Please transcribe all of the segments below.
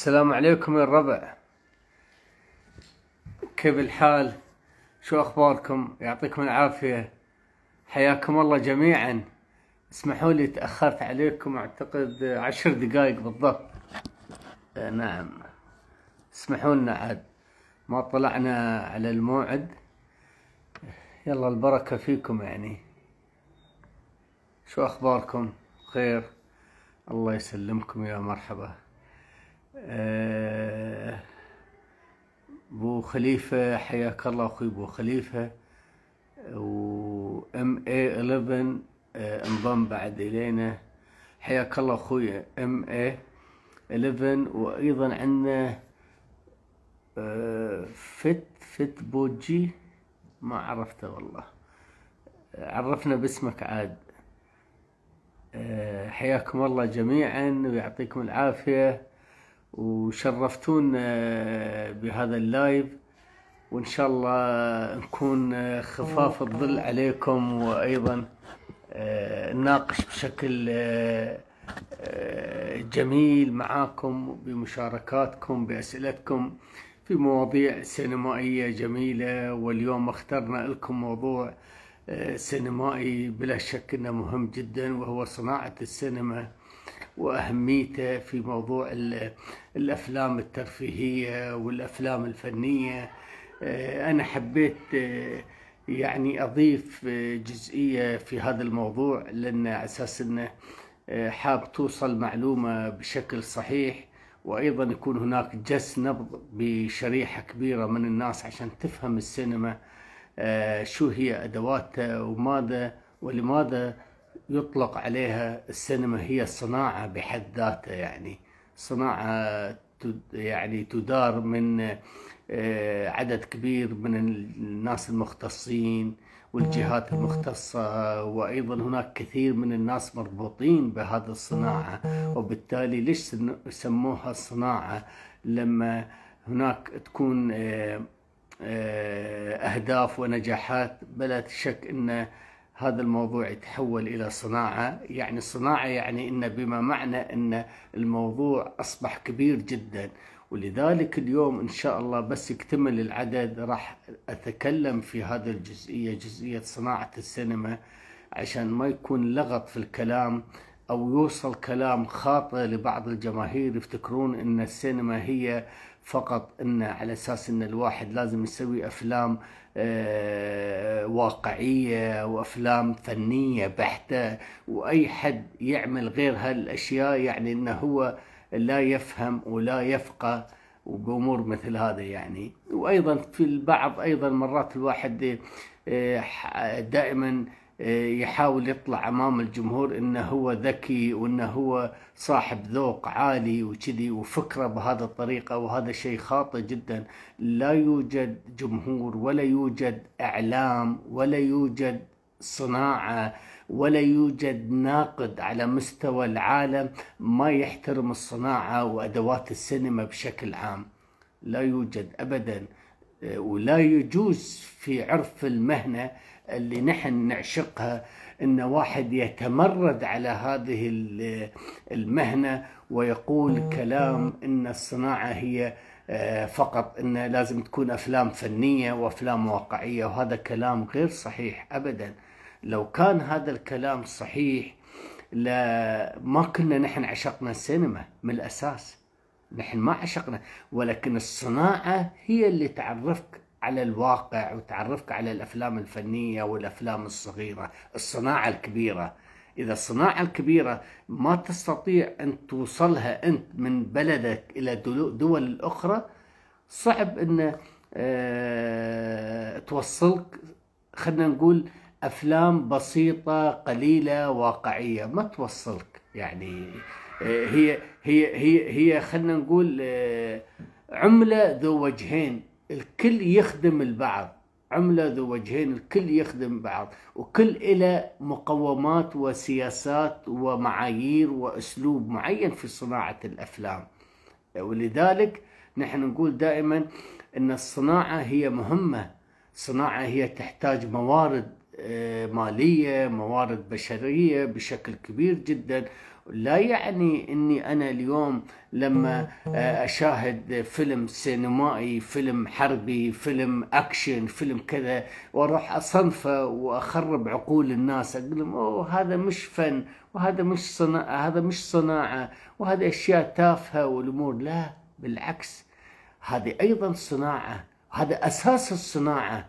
السلام عليكم يا الربع كيف الحال شو اخباركم يعطيكم العافيه حياكم الله جميعا اسمحوا لي تاخرت عليكم اعتقد عشر دقائق بالضبط آه نعم اسمحوا لنا عاد ما طلعنا على الموعد يلا البركه فيكم يعني شو اخباركم خير الله يسلمكم يا مرحبا بو خليفة حياك الله أخوي بو خليفة ام اي 11 انضم بعد إلينا حياك الله أخوي ام اي 11 وأيضا عندنا فت فت بوجي ما عرفته والله عرفنا باسمك عاد حياكم الله جميعا ويعطيكم العافيه وشرفتونا آه، بهذا اللايف وان شاء الله آه، نكون آه، خفاف الظل عليكم وايضا نناقش بشكل جميل معاكم بمشاركاتكم باسئلتكم في مواضيع سينمائيه جميله واليوم اخترنا لكم موضوع سينمائي بلا شك انه مهم جدا وهو صناعه السينما واهميته في موضوع الافلام الترفيهيه والافلام الفنيه آه، انا حبيت آه، يعني اضيف آه، جزئيه في هذا الموضوع لان اساس انه حاب توصل معلومه بشكل صحيح وايضا يكون هناك جس نبض بشريحه كبيره من الناس عشان تفهم السينما شو هي ادواتها وماذا ولماذا يطلق عليها السينما هي صناعة بحد ذاتها يعني صناعة يعني تدار من آه، عدد كبير من الناس المختصين والجهات المختصة وأيضا هناك كثير من الناس مربوطين بهذه الصناعة وبالتالي ليش سموها صناعة لما هناك تكون آه، آه، أهداف ونجاحات بلا شك أنه هذا الموضوع يتحول إلى صناعة يعني صناعة يعني أن بما معنى أن الموضوع أصبح كبير جدا ولذلك اليوم إن شاء الله بس يكتمل العدد راح أتكلم في هذا الجزئية جزئية صناعة السينما عشان ما يكون لغط في الكلام أو يوصل كلام خاطئ لبعض الجماهير يفتكرون أن السينما هي فقط ان على اساس ان الواحد لازم يسوي افلام آه، واقعيه وافلام فنيه بحته واي حد يعمل غير هالاشياء يعني انه هو لا يفهم ولا يفقه وبامور مثل هذا يعني وايضا في البعض ايضا مرات الواحد آه، دائما يحاول يطلع امام الجمهور انه هو ذكي وانه هو صاحب ذوق عالي وكذي وفكره بهذا الطريقه وهذا شيء خاطئ جدا لا يوجد جمهور ولا يوجد اعلام ولا يوجد صناعه ولا يوجد ناقد على مستوى العالم ما يحترم الصناعه وادوات السينما بشكل عام لا يوجد ابدا ولا يجوز في عرف المهنه اللي نحن نعشقها ان واحد يتمرد على هذه المهنه ويقول كلام ان الصناعه هي آه، فقط ان لازم تكون افلام فنيه وافلام واقعيه وهذا كلام غير صحيح ابدا لو كان هذا الكلام صحيح ما كنا نحن عشقنا السينما من الاساس نحن ما عشقنا ولكن الصناعه هي اللي تعرفك على الواقع وتعرفك على الافلام الفنيه والافلام الصغيره الصناعه الكبيره اذا الصناعه الكبيره ما تستطيع ان توصلها انت من بلدك الى دول الاخرى صعب ان آه، توصلك خلينا نقول افلام بسيطه قليله واقعيه ما توصلك يعني آه، هي هي هي هي خلينا نقول آه، عمله ذو وجهين الكل يخدم البعض عملة ذو وجهين الكل يخدم بعض وكل إلى مقومات وسياسات ومعايير وأسلوب معين في صناعة الأفلام ولذلك نحن نقول دائما أن الصناعة هي مهمة صناعة هي تحتاج موارد آه، مالية موارد بشرية بشكل كبير جدا لا يعني اني انا اليوم لما آه، اشاهد فيلم سينمائي فيلم حربي فيلم اكشن فيلم كذا واروح اصنفه واخرب عقول الناس اقول لهم اوه هذا مش فن وهذا مش صناعه هذا مش صناعه وهذا اشياء تافهه والامور لا بالعكس هذه ايضا صناعه هذا اساس الصناعه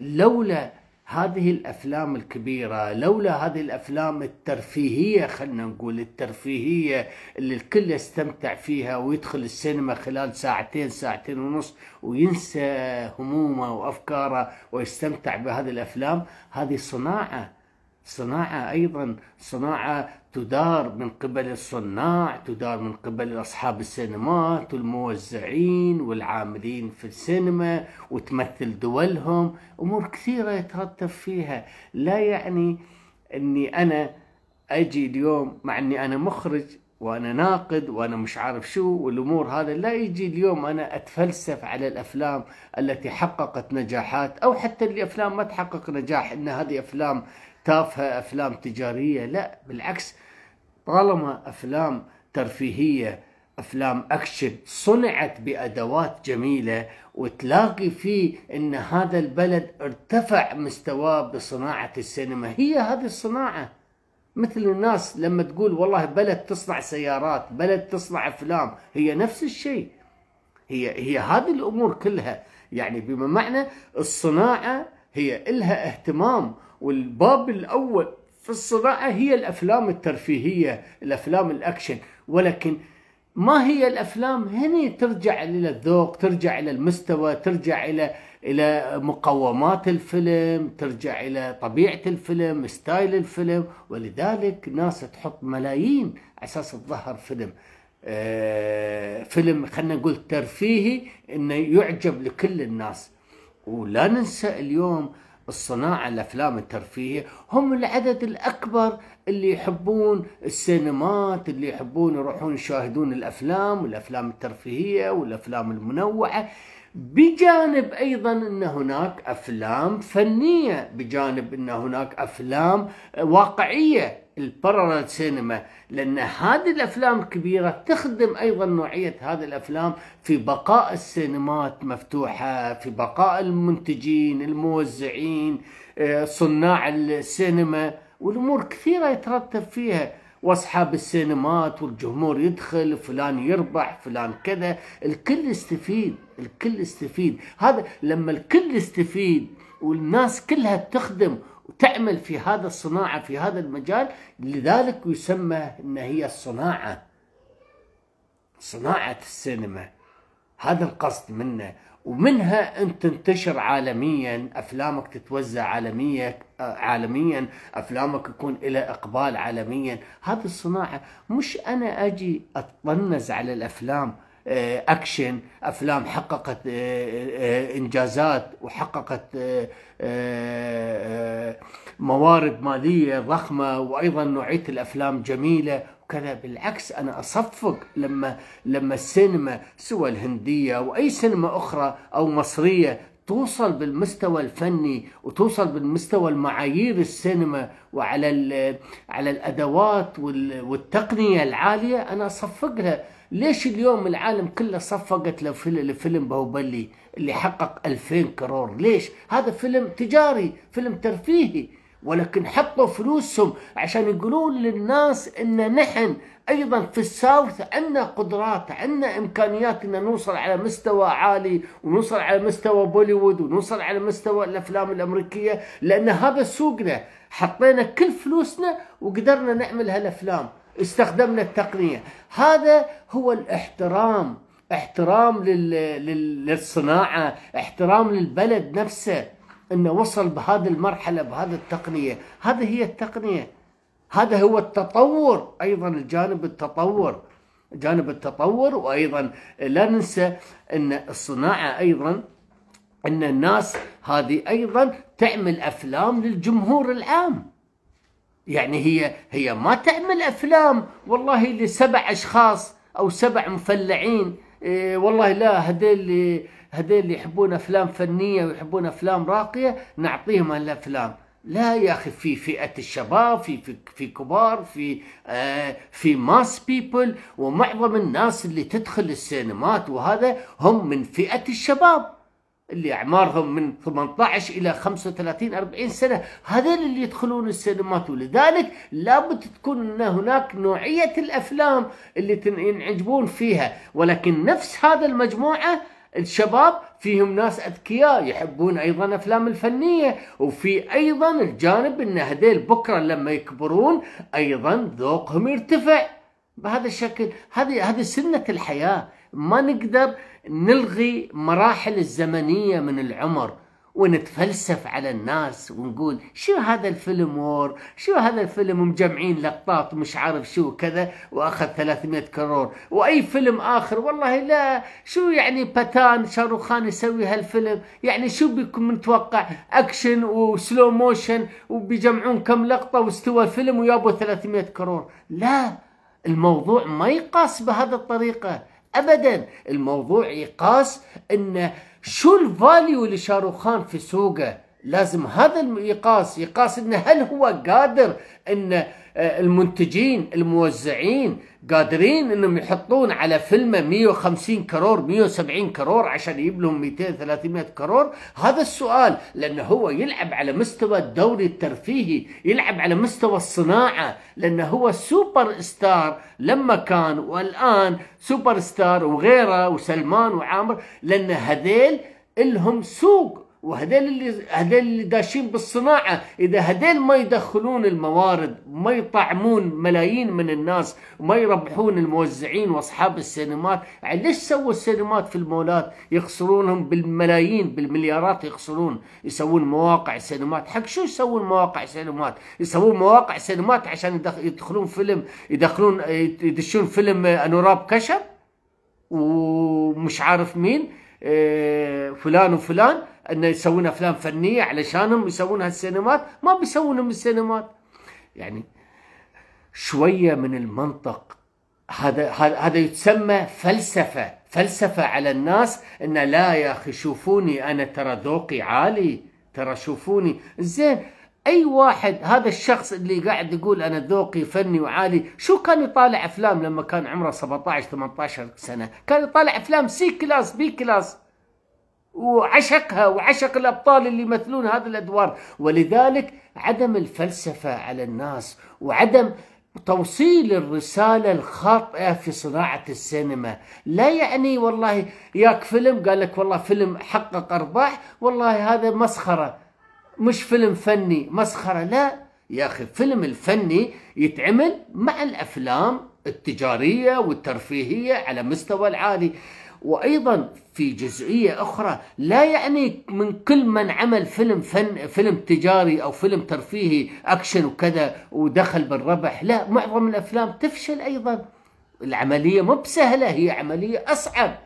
لولا هذه الافلام الكبيره لولا هذه الافلام الترفيهيه خلينا نقول الترفيهيه اللي الكل يستمتع فيها ويدخل السينما خلال ساعتين ساعتين ونص وينسى همومه وافكاره ويستمتع بهذه الافلام هذه صناعه صناعة أيضا صناعة تدار من قبل الصناع تدار من قبل أصحاب السينمات والموزعين والعاملين في السينما وتمثل دولهم أمور كثيرة يترتب فيها لا يعني أني أنا أجي اليوم مع أني أنا مخرج وأنا ناقد وأنا مش عارف شو والأمور هذا لا يجي اليوم أنا أتفلسف على الأفلام التي حققت نجاحات أو حتى الأفلام ما تحقق نجاح أن هذه أفلام تافهه افلام تجاريه لا بالعكس طالما افلام ترفيهيه افلام اكشن صنعت بادوات جميله وتلاقي فيه ان هذا البلد ارتفع مستواه بصناعه السينما هي هذه الصناعه مثل الناس لما تقول والله بلد تصنع سيارات بلد تصنع افلام هي نفس الشيء هي هي هذه الامور كلها يعني بما معنى الصناعه هي الها اهتمام والباب الأول في الصناعة هي الأفلام الترفيهية الأفلام الأكشن ولكن ما هي الأفلام هني ترجع إلى الذوق ترجع إلى المستوى ترجع إلى إلى مقومات الفيلم ترجع إلى طبيعة الفيلم ستايل الفيلم ولذلك ناس تحط ملايين أساس تظهر فيلم آه، فيلم خلينا نقول ترفيهي انه يعجب لكل الناس ولا ننسى اليوم الصناعة الأفلام الترفيهية هم العدد الأكبر اللي يحبون السينمات اللي يحبون يروحون يشاهدون الأفلام والأفلام الترفيهية والأفلام المنوعة بجانب ايضا ان هناك افلام فنيه بجانب ان هناك افلام واقعيه البارالل سينما لان هذه الافلام الكبيره تخدم ايضا نوعيه هذه الافلام في بقاء السينمات مفتوحه في بقاء المنتجين الموزعين آه، صناع السينما والامور كثيره يترتب فيها واصحاب السينمات والجمهور يدخل فلان يربح فلان كذا الكل يستفيد الكل يستفيد هذا لما الكل يستفيد والناس كلها تخدم وتعمل في هذا الصناعة في هذا المجال لذلك يسمى أن هي الصناعة صناعة السينما هذا القصد منه ومنها أن تنتشر عالميا أفلامك تتوزع عالميا آه، عالميا أفلامك يكون إلى إقبال عالميا هذه الصناعة مش أنا أجي أتطنز على الأفلام آه، اكشن افلام حققت آه، آه، انجازات وحققت موارد ماليه ضخمه وايضا نوعيه الافلام جميله وكذا بالعكس انا اصفق لما لما السينما سوى الهنديه او اي سينما اخرى او مصريه توصل بالمستوى الفني وتوصل بالمستوى المعايير السينما وعلى على الادوات والتقنيه العاليه انا اصفق لها ليش اليوم العالم كله صفقت لفيلم باوبلي اللي حقق 2000 كرور ليش هذا فيلم تجاري فيلم ترفيهي ولكن حطوا فلوسهم عشان يقولون للناس ان نحن ايضا في الساوث عندنا قدرات عندنا امكانيات ان نوصل على مستوى عالي ونوصل على مستوى بوليوود ونوصل على مستوى الافلام الامريكيه لان هذا سوقنا حطينا كل فلوسنا وقدرنا نعمل هالافلام استخدمنا التقنية هذا هو الاحترام احترام للصناعة احترام للبلد نفسه انه وصل بهذه المرحلة بهذه التقنية هذه هي التقنية هذا هو التطور ايضا الجانب التطور جانب التطور وايضا لا ننسى ان الصناعة ايضا ان الناس هذه ايضا تعمل افلام للجمهور العام يعني هي هي ما تعمل افلام والله لسبع اشخاص او سبع مفلعين إيه والله لا هذول هذول يحبون افلام فنيه ويحبون افلام راقيه نعطيهم هالافلام لا يا اخي في فئه الشباب في في, في كبار في آه في ماس بيبل ومعظم الناس اللي تدخل السينمات وهذا هم من فئه الشباب اللي أعمارهم من 18 إلى 35 40 سنة هذول اللي يدخلون السينمات ولذلك لابد تكون أن هناك نوعية الأفلام اللي ينعجبون فيها ولكن نفس هذا المجموعة الشباب فيهم ناس اذكياء يحبون ايضا افلام الفنيه وفي ايضا الجانب ان هذيل بكره لما يكبرون ايضا ذوقهم يرتفع بهذا الشكل هذه هذه سنه الحياه ما نقدر نلغي مراحل الزمنية من العمر ونتفلسف على الناس ونقول شو هذا الفيلم وور شو هذا الفيلم مجمعين لقطات مش عارف شو كذا واخذ 300 كرور واي فيلم اخر والله لا شو يعني باتان شاروخان يسوي هالفيلم يعني شو بيكون متوقع اكشن وسلو موشن وبيجمعون كم لقطه واستوى الفيلم ويابوا 300 كرور لا الموضوع ما يقاس بهذه الطريقه ابدا الموضوع يقاس ان شو الفاليو اللي شاروخان في سوقه لازم هذا يقاس يقاس انه هل هو قادر انه آه، المنتجين الموزعين قادرين انهم يحطون على فيلمه 150 كرور 170 كرور عشان يجيب لهم 200 300 كرور هذا السؤال لانه هو يلعب على مستوى الدوري الترفيهي يلعب على مستوى الصناعه لانه هو سوبر ستار لما كان والان سوبر ستار وغيره وسلمان وعامر لان هذيل الهم سوق وهذيل اللي هذيل اللي داشين بالصناعه اذا هذيل ما يدخلون الموارد ما يطعمون ملايين من الناس وما يربحون الموزعين واصحاب السينمات ليش سووا السينمات في المولات يخسرونهم بالملايين بالمليارات يخسرون يسوون مواقع سينمات حق شو يسوون مواقع سينمات يسوون مواقع سينمات عشان يدخلون فيلم يدخلون يدشون فيلم آه، انوراب كشب ومش عارف مين آه، فلان وفلان انه يسوون افلام فنيه علشانهم يسوون هالسينمات ما بيسوون السينمات يعني شويه من المنطق هذا هذا يتسمى فلسفه فلسفه على الناس ان لا يا اخي شوفوني انا ترى ذوقي عالي ترى شوفوني زين اي واحد هذا الشخص اللي قاعد يقول انا ذوقي فني وعالي شو كان يطالع افلام لما كان عمره 17 18 سنه كان يطالع افلام سي كلاس بي كلاس وعشقها وعشق الأبطال اللي يمثلون هذه الأدوار ولذلك عدم الفلسفة على الناس وعدم توصيل الرسالة الخاطئة في صناعة السينما لا يعني والله ياك فيلم قال لك والله فيلم حقق أرباح والله هذا مسخرة مش فيلم فني مسخرة لا يا أخي الفيلم الفني يتعمل مع الأفلام التجارية والترفيهية على مستوى العالي وايضا في جزئيه اخرى لا يعني من كل من عمل فيلم فن فيلم تجاري او فيلم ترفيهي اكشن وكذا ودخل بالربح لا معظم الافلام تفشل ايضا العمليه مو بسهله هي عمليه اصعب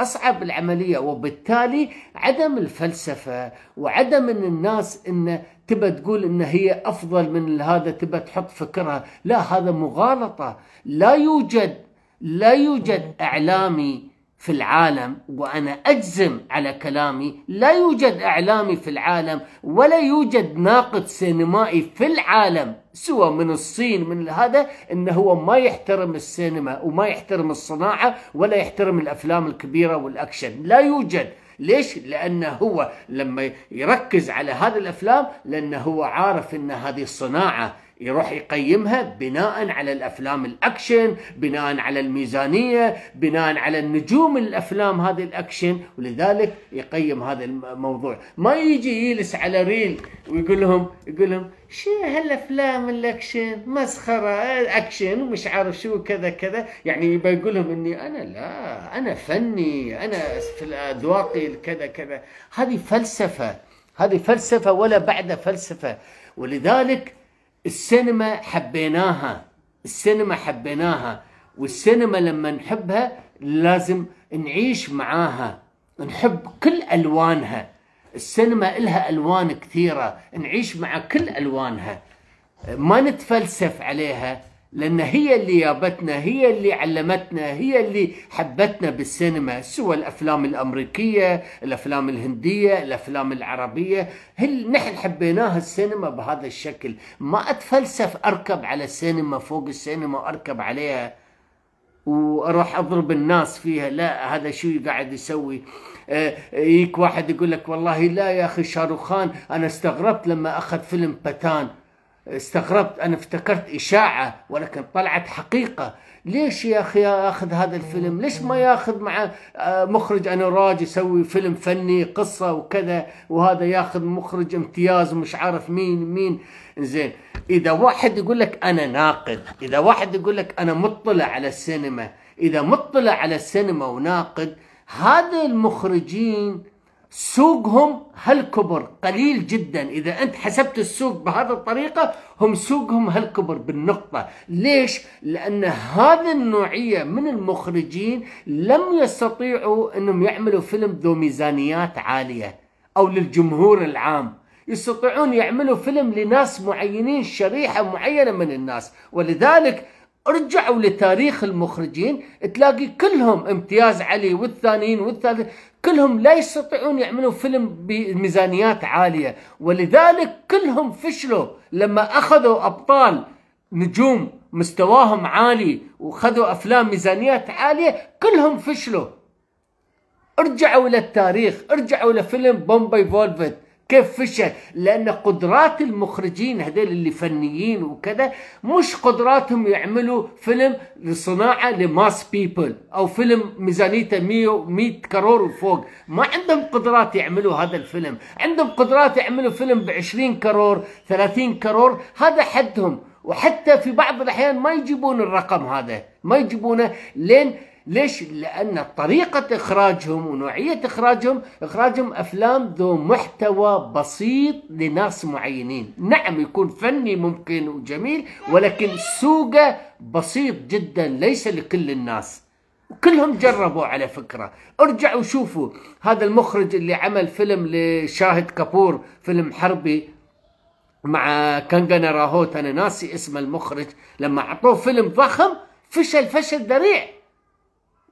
اصعب العمليه وبالتالي عدم الفلسفه وعدم ان الناس ان تبى تقول ان هي افضل من هذا تبى تحط فكرها لا هذا مغالطه لا يوجد لا يوجد اعلامي في العالم وانا اجزم على كلامي لا يوجد اعلامي في العالم ولا يوجد ناقد سينمائي في العالم سوى من الصين من هذا انه هو ما يحترم السينما وما يحترم الصناعه ولا يحترم الافلام الكبيره والاكشن لا يوجد ليش؟ لأنه هو لما يركز على هذه الأفلام لأنه هو عارف أن هذه الصناعة يروح يقيمها بناء على الافلام الاكشن بناء على الميزانيه بناء على النجوم الافلام هذه الاكشن ولذلك يقيم هذا الموضوع ما يجي يجلس على ريل ويقول لهم يقول لهم شو هالافلام الاكشن مسخره اكشن ومش عارف شو كذا كذا يعني يبى يقول لهم اني انا لا انا فني انا في اذواقي كذا كذا هذه فلسفه هذه فلسفه ولا بعد فلسفه ولذلك السينما حبيناها السينما حبيناها والسينما لما نحبها لازم نعيش معاها نحب كل ألوانها السينما لها ألوان كثيرة نعيش مع كل ألوانها ما نتفلسف عليها لأن هي اللي جابتنا هي اللي علمتنا هي اللي حبتنا بالسينما سوى الأفلام الأمريكية الأفلام الهندية الأفلام العربية هل نحن حبيناها السينما بهذا الشكل ما أتفلسف أركب على السينما فوق السينما أركب عليها واروح اضرب الناس فيها لا هذا شو قاعد يسوي آه، يك واحد يقول لك والله لا يا اخي شاروخان انا استغربت لما اخذ فيلم بتان استغربت انا افتكرت اشاعه ولكن طلعت حقيقه ليش يا اخي اخذ هذا الفيلم ليش ما ياخذ مع آه، مخرج انا راج يسوي فيلم فني قصه وكذا وهذا ياخذ مخرج امتياز ومش عارف مين مين زين اذا واحد يقول لك انا ناقد اذا واحد يقول لك انا مطلع على السينما اذا مطلع على السينما وناقد هذا المخرجين سوقهم هالكبر قليل جدا إذا أنت حسبت السوق بهذه الطريقة هم سوقهم هالكبر بالنقطة ليش؟ لأن هذه النوعية من المخرجين لم يستطيعوا أنهم يعملوا فيلم ذو ميزانيات عالية أو للجمهور العام يستطيعون يعملوا فيلم لناس معينين شريحة معينة من الناس ولذلك ارجعوا لتاريخ المخرجين تلاقي كلهم امتياز علي والثانيين والثالثين كلهم لا يستطيعون يعملوا فيلم بميزانيات عالية ولذلك كلهم فشلوا لما أخذوا أبطال نجوم مستواهم عالي وخذوا أفلام ميزانيات عالية كلهم فشلوا ارجعوا إلى التاريخ ارجعوا إلى فيلم بومباي فولفت كيف فشل لان قدرات المخرجين هذول اللي فنيين وكذا مش قدراتهم يعملوا فيلم لصناعه لماس بيبل او فيلم ميزانيته 100 100 كرور وفوق ما عندهم قدرات يعملوا هذا الفيلم عندهم قدرات يعملوا فيلم ب 20 كرور 30 كرور هذا حدهم وحتى في بعض الاحيان ما يجيبون الرقم هذا ما يجيبونه لين ليش؟ لأن طريقة إخراجهم ونوعية إخراجهم إخراجهم أفلام ذو محتوى بسيط لناس معينين نعم يكون فني ممكن وجميل ولكن سوقه بسيط جدا ليس لكل الناس كلهم جربوا على فكرة ارجعوا شوفوا هذا المخرج اللي عمل فيلم لشاهد كابور فيلم حربي مع كانجانا راهوت انا ناسي اسم المخرج لما اعطوه فيلم ضخم فشل فشل ذريع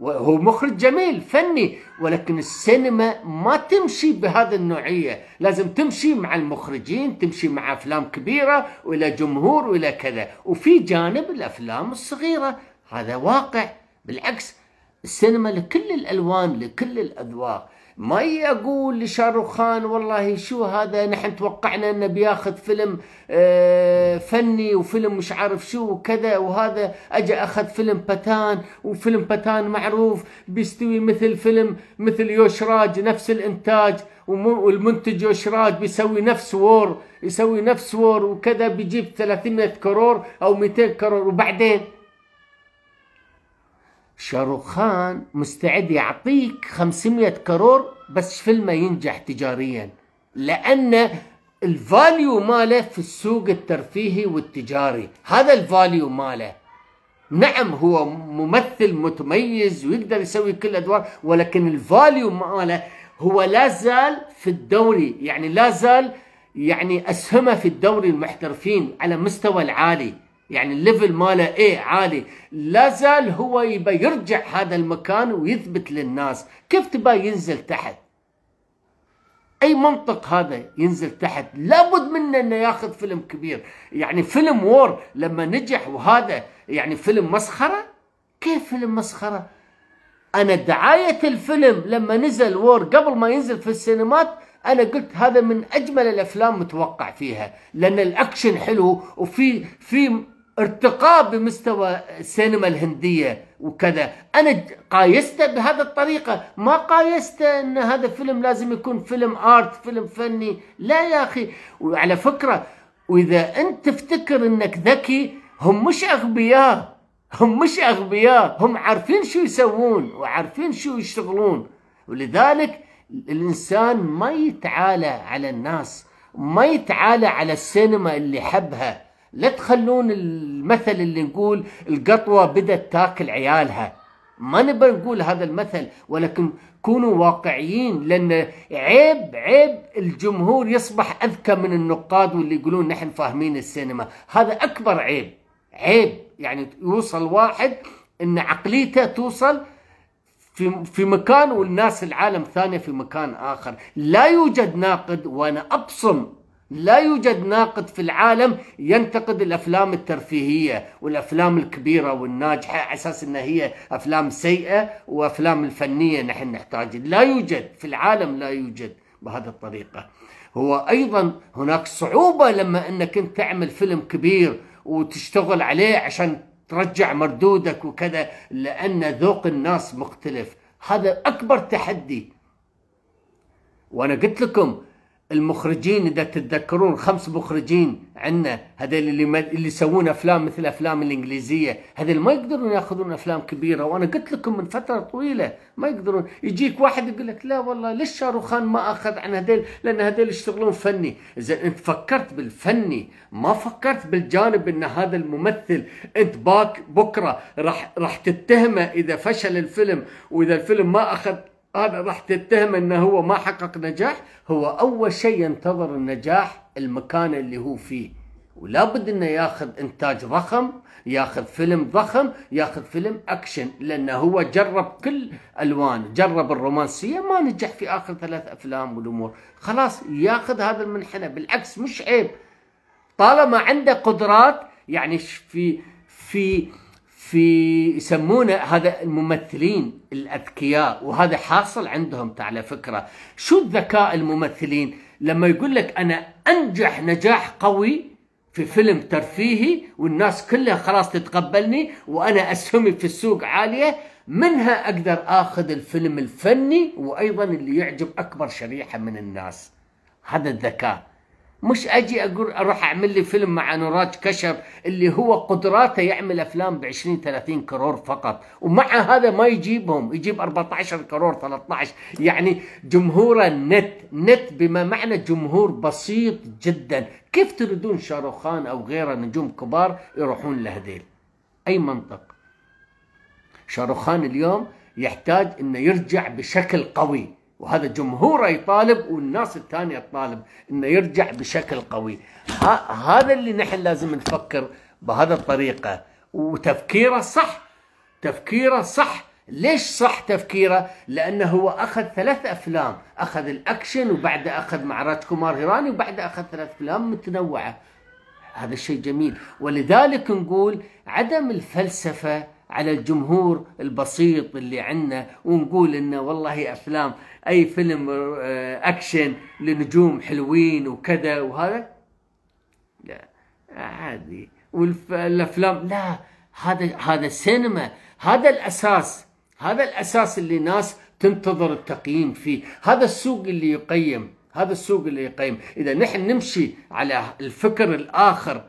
هو مخرج جميل فني ولكن السينما ما تمشي بهذه النوعية لازم تمشي مع المخرجين تمشي مع أفلام كبيرة وإلى جمهور وإلى كذا وفي جانب الأفلام الصغيرة هذا واقع بالعكس السينما لكل الألوان لكل الأذواق ما يقول لشاروخ خان والله شو هذا نحن توقعنا انه بياخذ فيلم آه، فني وفيلم مش عارف شو وكذا وهذا اجى اخذ فيلم بتان وفيلم بتان معروف بيستوي مثل فيلم مثل يوشراج نفس الانتاج والمنتج يوشراج بيسوي نفس وور يسوي نفس وور وكذا بيجيب 300 كرور او 200 كرور وبعدين شاروخان مستعد يعطيك 500 كرور بس فيلمه ينجح تجاريا لأن الفاليو ماله في السوق الترفيهي والتجاري هذا الفاليو ماله نعم هو ممثل متميز ويقدر يسوي كل ادوار ولكن الفاليو ماله هو لا زال في الدوري يعني لا زال يعني اسهمه في الدوري المحترفين على مستوى العالي يعني الليفل ماله ايه عالي لازال هو يبى يرجع هذا المكان ويثبت للناس كيف تبى ينزل تحت اي منطق هذا ينزل تحت لابد منه انه ياخذ فيلم كبير يعني فيلم وور لما نجح وهذا يعني فيلم مسخره كيف فيلم مسخره انا دعايه الفيلم لما نزل وور قبل ما ينزل في السينمات انا قلت هذا من اجمل الافلام متوقع فيها لان الاكشن حلو وفي في ارتقاء بمستوى السينما الهندية وكذا أنا قايسته بهذا الطريقة ما قايسته أن هذا فيلم لازم يكون فيلم آرت فيلم فني لا يا أخي وعلى فكرة وإذا أنت تفتكر أنك ذكي هم مش أغبياء هم مش أغبياء هم عارفين شو يسوون وعارفين شو يشتغلون ولذلك الإنسان ما يتعالى على الناس ما يتعالى على السينما اللي حبها لا تخلون المثل اللي نقول القطوه بدات تاكل عيالها ما نبى نقول هذا المثل ولكن كونوا واقعيين لان عيب عيب الجمهور يصبح اذكى من النقاد واللي يقولون نحن فاهمين السينما هذا اكبر عيب عيب يعني يوصل واحد ان عقليته توصل في في مكان والناس العالم ثانيه في مكان اخر لا يوجد ناقد وانا ابصم لا يوجد ناقد في العالم ينتقد الافلام الترفيهيه والافلام الكبيره والناجحه على اساس انها هي افلام سيئه وافلام الفنيه نحن نحتاج لا يوجد في العالم لا يوجد بهذه الطريقه هو ايضا هناك صعوبه لما انك انت تعمل فيلم كبير وتشتغل عليه عشان ترجع مردودك وكذا لان ذوق الناس مختلف هذا اكبر تحدي وانا قلت لكم المخرجين اذا تتذكرون خمس مخرجين عندنا هذول اللي اللي يسوون افلام مثل الافلام الانجليزيه هذول ما يقدرون ياخذون افلام كبيره وانا قلت لكم من فتره طويله ما يقدرون يجيك واحد يقول لك لا والله ليش شاروخ ما اخذ عن هذول لان هذول يشتغلون فني اذا انت فكرت بالفني ما فكرت بالجانب ان هذا الممثل انت باك بكره راح راح تتهمه اذا فشل الفيلم واذا الفيلم ما اخذ هذا راح تتهم انه هو ما حقق نجاح هو اول شيء ينتظر النجاح المكان اللي هو فيه ولا بد انه ياخذ انتاج ضخم ياخذ فيلم ضخم ياخذ فيلم اكشن لانه هو جرب كل الوان جرب الرومانسيه ما نجح في اخر ثلاث افلام والامور خلاص ياخذ هذا المنحنى بالعكس مش عيب طالما عنده قدرات يعني في في في يسمونه هذا الممثلين الاذكياء وهذا حاصل عندهم على فكره شو الذكاء الممثلين لما يقول لك انا انجح نجاح قوي في فيلم ترفيهي والناس كلها خلاص تتقبلني وانا اسهمي في السوق عاليه منها اقدر اخذ الفيلم الفني وايضا اللي يعجب اكبر شريحه من الناس هذا الذكاء مش اجي اقول اروح اعمل لي فيلم مع نراج كشر اللي هو قدراته يعمل افلام ب 20 30 كرور فقط ومع هذا ما يجيبهم يجيب 14 كرور 13 يعني جمهوره نت نت بما معنى جمهور بسيط جدا كيف تريدون شاروخان او غيره نجوم كبار يروحون لهذيل اي منطق شاروخان اليوم يحتاج انه يرجع بشكل قوي وهذا جمهوره يطالب والناس الثانيه تطالب انه يرجع بشكل قوي هذا اللي نحن لازم نفكر بهذا الطريقه وتفكيره صح تفكيره صح ليش صح تفكيره؟ لأنه هو أخذ ثلاث أفلام أخذ الأكشن وبعد أخذ معرات كومار هيراني وبعد أخذ ثلاث أفلام متنوعة هذا الشيء جميل ولذلك نقول عدم الفلسفة على الجمهور البسيط اللي عندنا ونقول انه والله افلام اي فيلم آه، اكشن لنجوم حلوين وكذا وهذا لا عادي والافلام لا هذا هذا السينما هذا الاساس هذا الاساس اللي ناس تنتظر التقييم فيه هذا السوق اللي يقيم هذا السوق اللي يقيم اذا نحن نمشي على الفكر الاخر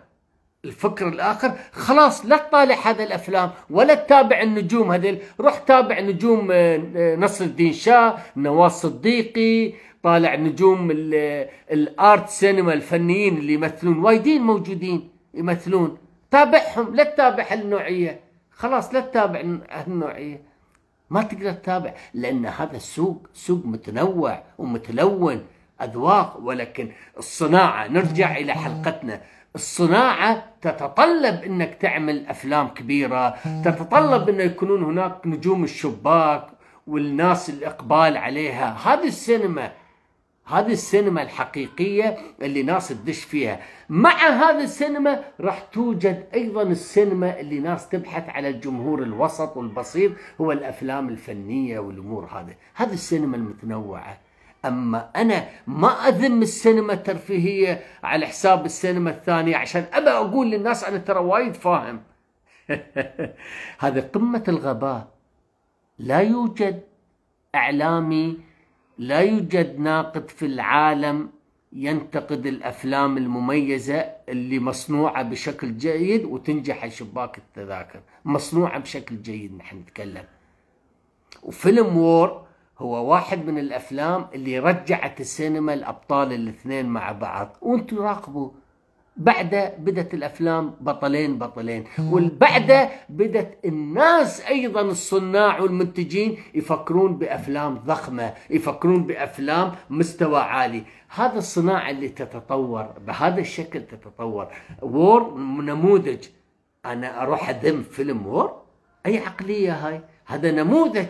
الفكر الاخر خلاص لا تطالع هذا الافلام ولا تتابع النجوم هذول روح تابع نجوم آه، آه، نصر الدين شاه نواف صديقي طالع نجوم آه، الارت سينما الفنيين اللي يمثلون وايدين موجودين يمثلون تابعهم لا تتابع هالنوعيه خلاص لا تتابع هالنوعيه ما تقدر تتابع لان هذا السوق سوق متنوع ومتلون اذواق ولكن الصناعه نرجع الى حلقتنا الصناعة تتطلب أنك تعمل أفلام كبيرة تتطلب أن يكونون هناك نجوم الشباك والناس الإقبال عليها هذه السينما هذه السينما الحقيقية اللي ناس تدش فيها مع هذه السينما راح توجد أيضا السينما اللي ناس تبحث على الجمهور الوسط والبسيط هو الأفلام الفنية والأمور هذه هذه السينما المتنوعة اما انا ما اذم السينما الترفيهيه على حساب السينما الثانيه عشان ابى اقول للناس انا ترى وايد فاهم هذا قمه الغباء لا يوجد اعلامي لا يوجد ناقد في العالم ينتقد الافلام المميزه اللي مصنوعه بشكل جيد وتنجح على شباك التذاكر، مصنوعه بشكل جيد نحن نتكلم. وفيلم وور هو واحد من الافلام اللي رجعت السينما الابطال الاثنين مع بعض وانتم راقبوا بعده بدت الافلام بطلين بطلين والبعده بدت الناس ايضا الصناع والمنتجين يفكرون بافلام ضخمه يفكرون بافلام مستوى عالي هذا الصناعه اللي تتطور بهذا الشكل تتطور وور نموذج انا اروح اذم فيلم وور اي عقليه هاي هذا نموذج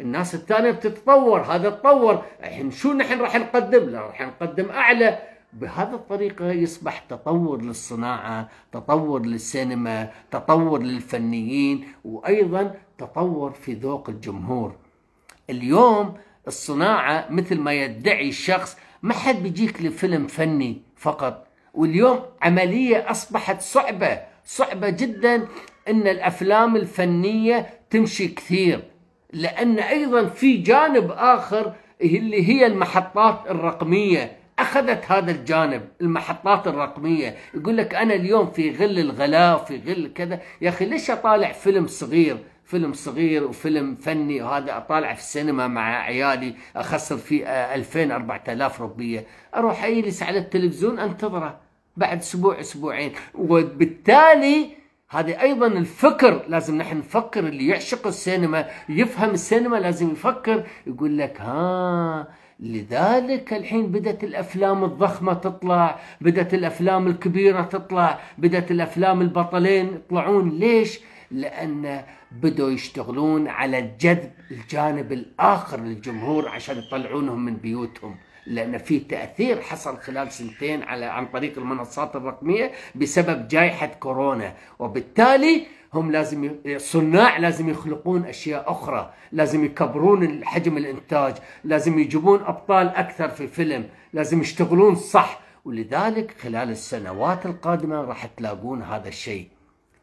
الناس الثانيه بتتطور هذا تطور الحين شو نحن راح نقدم لا راح نقدم اعلى بهذه الطريقة يصبح تطور للصناعة تطور للسينما تطور للفنيين وأيضا تطور في ذوق الجمهور اليوم الصناعة مثل ما يدعي الشخص ما حد بيجيك لفيلم فني فقط واليوم عملية أصبحت صعبة صعبة جدا أن الأفلام الفنية تمشي كثير لأن أيضا في جانب آخر اللي هي المحطات الرقمية أخذت هذا الجانب المحطات الرقمية يقول لك أنا اليوم في غل الغلاء في غل كذا يا أخي ليش أطالع فيلم صغير فيلم صغير وفيلم فني وهذا اطالع في السينما مع عيالي اخسر فيه 2000 آه، 4000 روبيه اروح اجلس على التلفزيون انتظره بعد اسبوع اسبوعين وبالتالي هذه ايضا الفكر لازم نحن نفكر اللي يعشق السينما يفهم السينما لازم يفكر يقول لك ها لذلك الحين بدأت الأفلام الضخمة تطلع بدأت الأفلام الكبيرة تطلع بدأت الأفلام البطلين يطلعون ليش؟ لأن بدوا يشتغلون على جذب الجانب الآخر للجمهور عشان يطلعونهم من بيوتهم لان في تاثير حصل خلال سنتين على عن طريق المنصات الرقميه بسبب جائحه كورونا وبالتالي هم لازم صناع لازم يخلقون اشياء اخرى، لازم يكبرون حجم الانتاج، لازم يجيبون ابطال اكثر في فيلم، لازم يشتغلون صح، ولذلك خلال السنوات القادمه راح تلاقون هذا الشيء.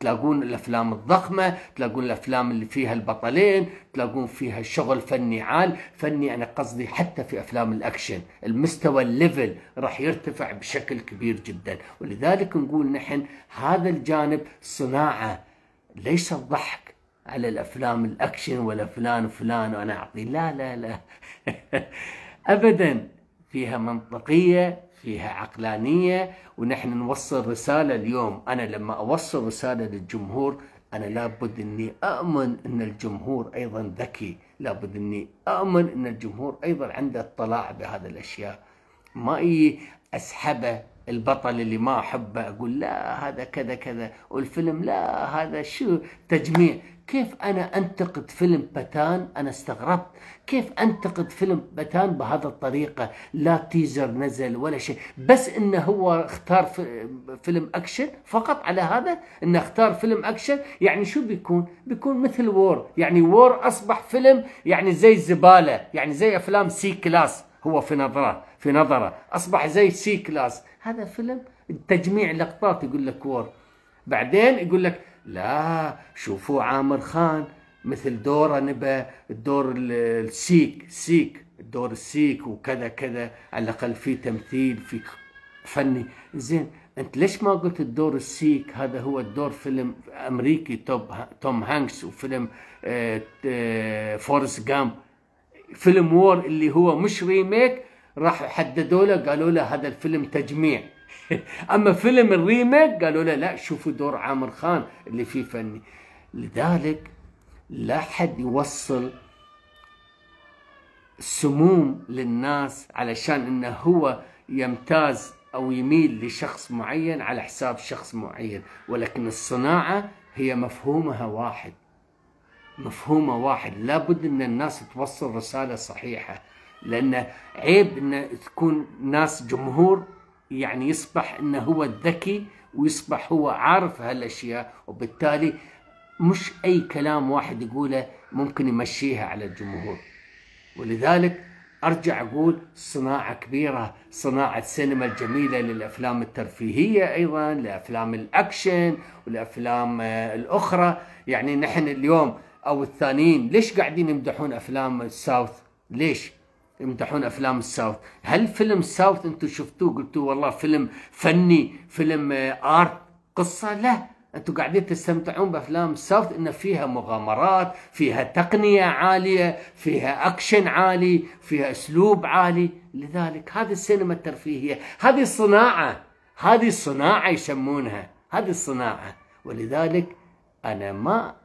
تلاقون الافلام الضخمه تلاقون الافلام اللي فيها البطلين تلاقون فيها شغل فني عال فني انا قصدي حتى في افلام الاكشن المستوى الليفل راح يرتفع بشكل كبير جدا ولذلك نقول نحن هذا الجانب صناعه ليس الضحك على الافلام الاكشن ولا فلان وفلان وانا اعطي لا لا لا ابدا فيها منطقيه فيها عقلانية ونحن نوصل رسالة اليوم أنا لما أوصل رسالة للجمهور أنا لابد أني أؤمن أن الجمهور أيضا ذكي لابد أني أؤمن أن الجمهور أيضا عنده اطلاع بهذه الأشياء ما إي أسحبه البطل اللي ما أحبه أقول لا هذا كذا كذا والفيلم لا هذا شو تجميع كيف أنا أنتقد فيلم بتان أنا استغربت كيف أنتقد فيلم بتان بهذا الطريقة لا تيزر نزل ولا شيء بس إنه هو اختار فيلم أكشن فقط على هذا إنه اختار فيلم أكشن يعني شو بيكون بيكون مثل وور يعني وور أصبح فيلم يعني زي الزبالة يعني زي أفلام سي كلاس هو في نظره في نظره أصبح زي سي كلاس هذا فيلم تجميع لقطات يقول لك وور بعدين يقول لك لا شوفوا عامر خان مثل دوره نبى الدور السيك سيك الدور السيك وكذا كذا على الاقل في تمثيل في فني زين انت ليش ما قلت الدور السيك هذا هو الدور فيلم امريكي توب توم هانكس وفيلم آه، آه، فورس جام فيلم وور اللي هو مش ريميك راح حددوا له قالوا له هذا الفيلم تجميع اما فيلم الريميك قالوا له لا شوفوا دور عامر خان اللي فيه فني لذلك لا حد يوصل سموم للناس علشان انه هو يمتاز او يميل لشخص معين على حساب شخص معين ولكن الصناعه هي مفهومها واحد مفهومها واحد لابد ان الناس توصل رساله صحيحه لان عيب ان تكون ناس جمهور يعني يصبح انه هو الذكي ويصبح هو عارف هالاشياء وبالتالي مش اي كلام واحد يقوله ممكن يمشيها على الجمهور ولذلك ارجع اقول صناعه كبيره صناعه سينما الجميله للافلام الترفيهيه ايضا لافلام الاكشن والافلام آه، الاخرى يعني نحن اليوم او الثانيين ليش قاعدين يمدحون افلام الساوث ليش يمدحون افلام الساوث هل فيلم الساوث انتم شفتوه قلتوا والله فيلم فني فيلم آه، ارت قصه لا انتم قاعدين تستمتعون بافلام الساوث ان فيها مغامرات فيها تقنيه عاليه فيها اكشن عالي فيها اسلوب عالي لذلك هذه السينما الترفيهيه هذه صناعه هذه صناعه يسمونها هذه الصناعه ولذلك انا ما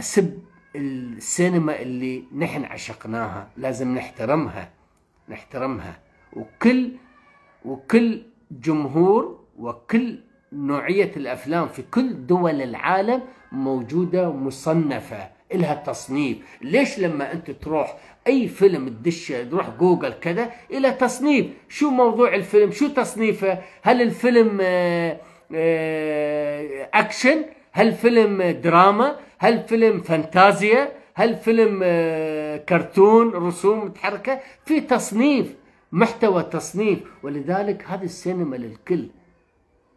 اسب السينما اللي نحن عشقناها لازم نحترمها نحترمها وكل وكل جمهور وكل نوعية الأفلام في كل دول العالم موجودة مصنفة إلها تصنيف ليش لما أنت تروح أي فيلم تدش تروح جوجل كذا إلى تصنيف شو موضوع الفيلم شو تصنيفه هل الفيلم آه، آه، أكشن هل الفيلم دراما هل فيلم فانتازيا هل فيلم آه، كرتون رسوم متحركة في تصنيف محتوى تصنيف ولذلك هذه السينما للكل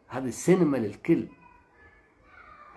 هذه السينما للكل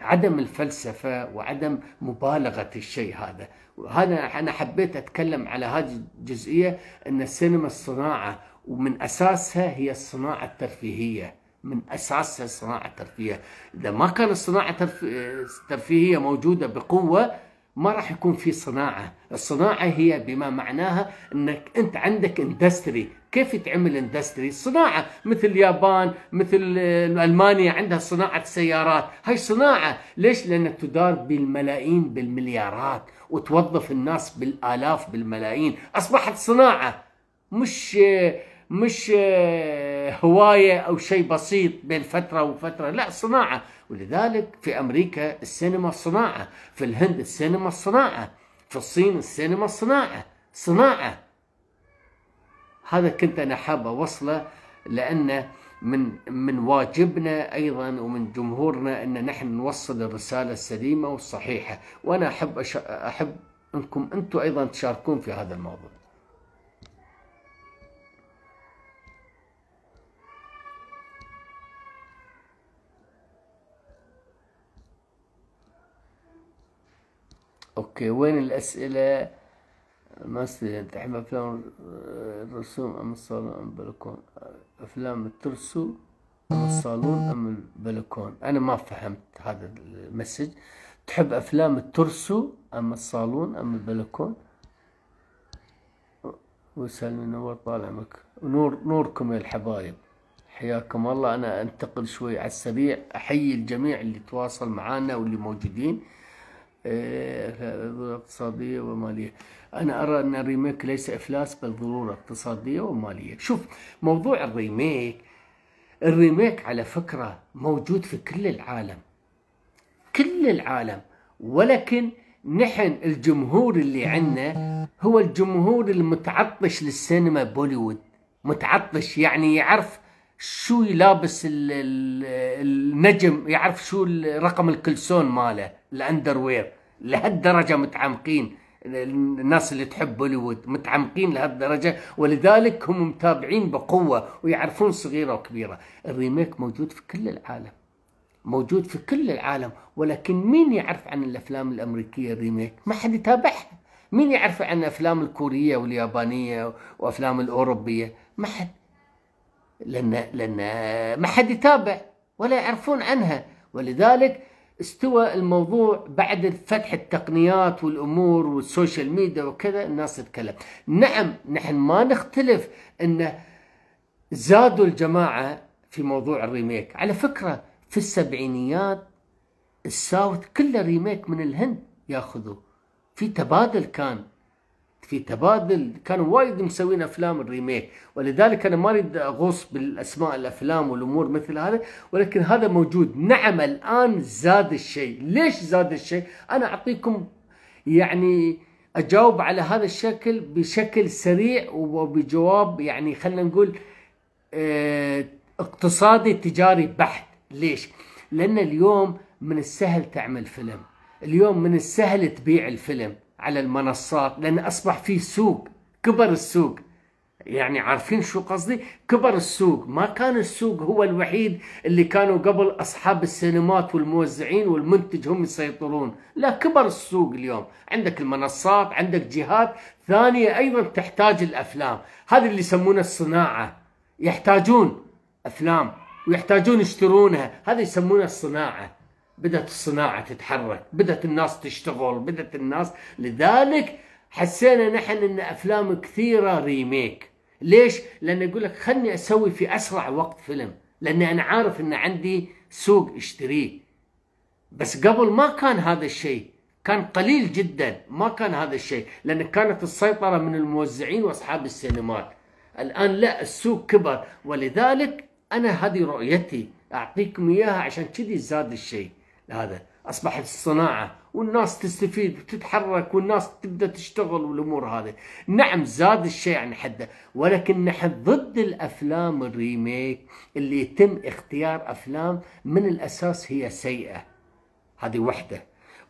عدم الفلسفة وعدم مبالغة الشيء هذا وهذا أنا حبيت أتكلم على هذه الجزئية أن السينما الصناعة ومن أساسها هي الصناعة الترفيهية من اساس الصناعه الترفيهيه اذا ما كان الصناعه الترفيهيه موجوده بقوه ما راح يكون في صناعه الصناعه هي بما معناها انك انت عندك اندستري كيف تعمل اندستري صناعه مثل اليابان مثل آه، المانيا عندها صناعه سيارات هاي صناعه ليش لانها تدار بالملايين بالمليارات وتوظف الناس بالالاف بالملايين اصبحت صناعه مش آه، مش آه، هواية أو شيء بسيط بين فترة وفترة لا صناعة ولذلك في أمريكا السينما صناعة في الهند السينما صناعة في الصين السينما صناعة صناعة هذا كنت أنا حابة أوصله لانه من من واجبنا ايضا ومن جمهورنا ان نحن نوصل الرساله السليمه والصحيحه وانا احب احب انكم انتم ايضا تشاركون في هذا الموضوع اوكي وين الاسئلة مثلا تحب افلام الرسوم ام الصالون ام البلكون افلام الترسو ام الصالون ام البلكون انا ما فهمت هذا المسج تحب افلام الترسو ام الصالون ام البلكون وسلمي نور طال عمرك نور نوركم يا الحبايب حياكم الله انا انتقل شوي على السريع احيي الجميع اللي تواصل معنا واللي موجودين إيه، اقتصادية ومالية أنا أرى أن الريميك ليس إفلاس بل ضرورة اقتصادية ومالية شوف موضوع الريميك الريميك على فكرة موجود في كل العالم كل العالم ولكن نحن الجمهور اللي عندنا هو الجمهور المتعطش للسينما بوليوود متعطش يعني يعرف شو يلابس النجم يعرف شو رقم الكلسون ماله الاندروير لهالدرجه متعمقين الناس اللي تحب بوليوود متعمقين لهالدرجه ولذلك هم متابعين بقوه ويعرفون صغيره وكبيره الريميك موجود في كل العالم موجود في كل العالم ولكن مين يعرف عن الافلام الامريكيه الريميك ما حد يتابعها مين يعرف عن الافلام الكوريه واليابانيه وافلام الاوروبيه ما حد لأن لأن ما حد يتابع ولا يعرفون عنها ولذلك استوى الموضوع بعد فتح التقنيات والامور والسوشيال ميديا وكذا الناس تتكلم. نعم نحن ما نختلف ان زادوا الجماعه في موضوع الريميك، على فكره في السبعينيات الساوث كله ريميك من الهند ياخذوه. في تبادل كان في تبادل كانوا وايد مسوين افلام الريميك ولذلك انا ما اريد اغوص بالاسماء الافلام والامور مثل هذا ولكن هذا موجود نعم الان زاد الشيء ليش زاد الشيء انا اعطيكم يعني اجاوب على هذا الشكل بشكل سريع وبجواب يعني خلينا نقول اه اقتصادي تجاري بحت ليش لان اليوم من السهل تعمل فيلم اليوم من السهل تبيع الفيلم على المنصات لأن أصبح في سوق كبر السوق يعني عارفين شو قصدي كبر السوق ما كان السوق هو الوحيد اللي كانوا قبل أصحاب السينمات والموزعين والمنتج هم يسيطرون لا كبر السوق اليوم عندك المنصات عندك جهات ثانية أيضا تحتاج الأفلام هذا اللي يسمونه الصناعة يحتاجون أفلام ويحتاجون يشترونها هذا يسمونه الصناعة بدأت الصناعة تتحرك بدأت الناس تشتغل بدأت الناس لذلك حسينا نحن ان افلام كثيره ريميك ليش لان يقول لك خلني اسوي في اسرع وقت فيلم لان انا عارف ان عندي سوق اشتريه بس قبل ما كان هذا الشيء كان قليل جدا ما كان هذا الشيء لان كانت السيطره من الموزعين واصحاب السينمات الان لا السوق كبر ولذلك انا هذه رؤيتي اعطيكم اياها عشان كذي زاد الشيء هذا اصبحت الصناعه والناس تستفيد وتتحرك والناس تبدا تشتغل والامور هذه نعم زاد الشيء عن حده ولكن نحن ضد الافلام الريميك اللي يتم اختيار افلام من الاساس هي سيئه هذه وحده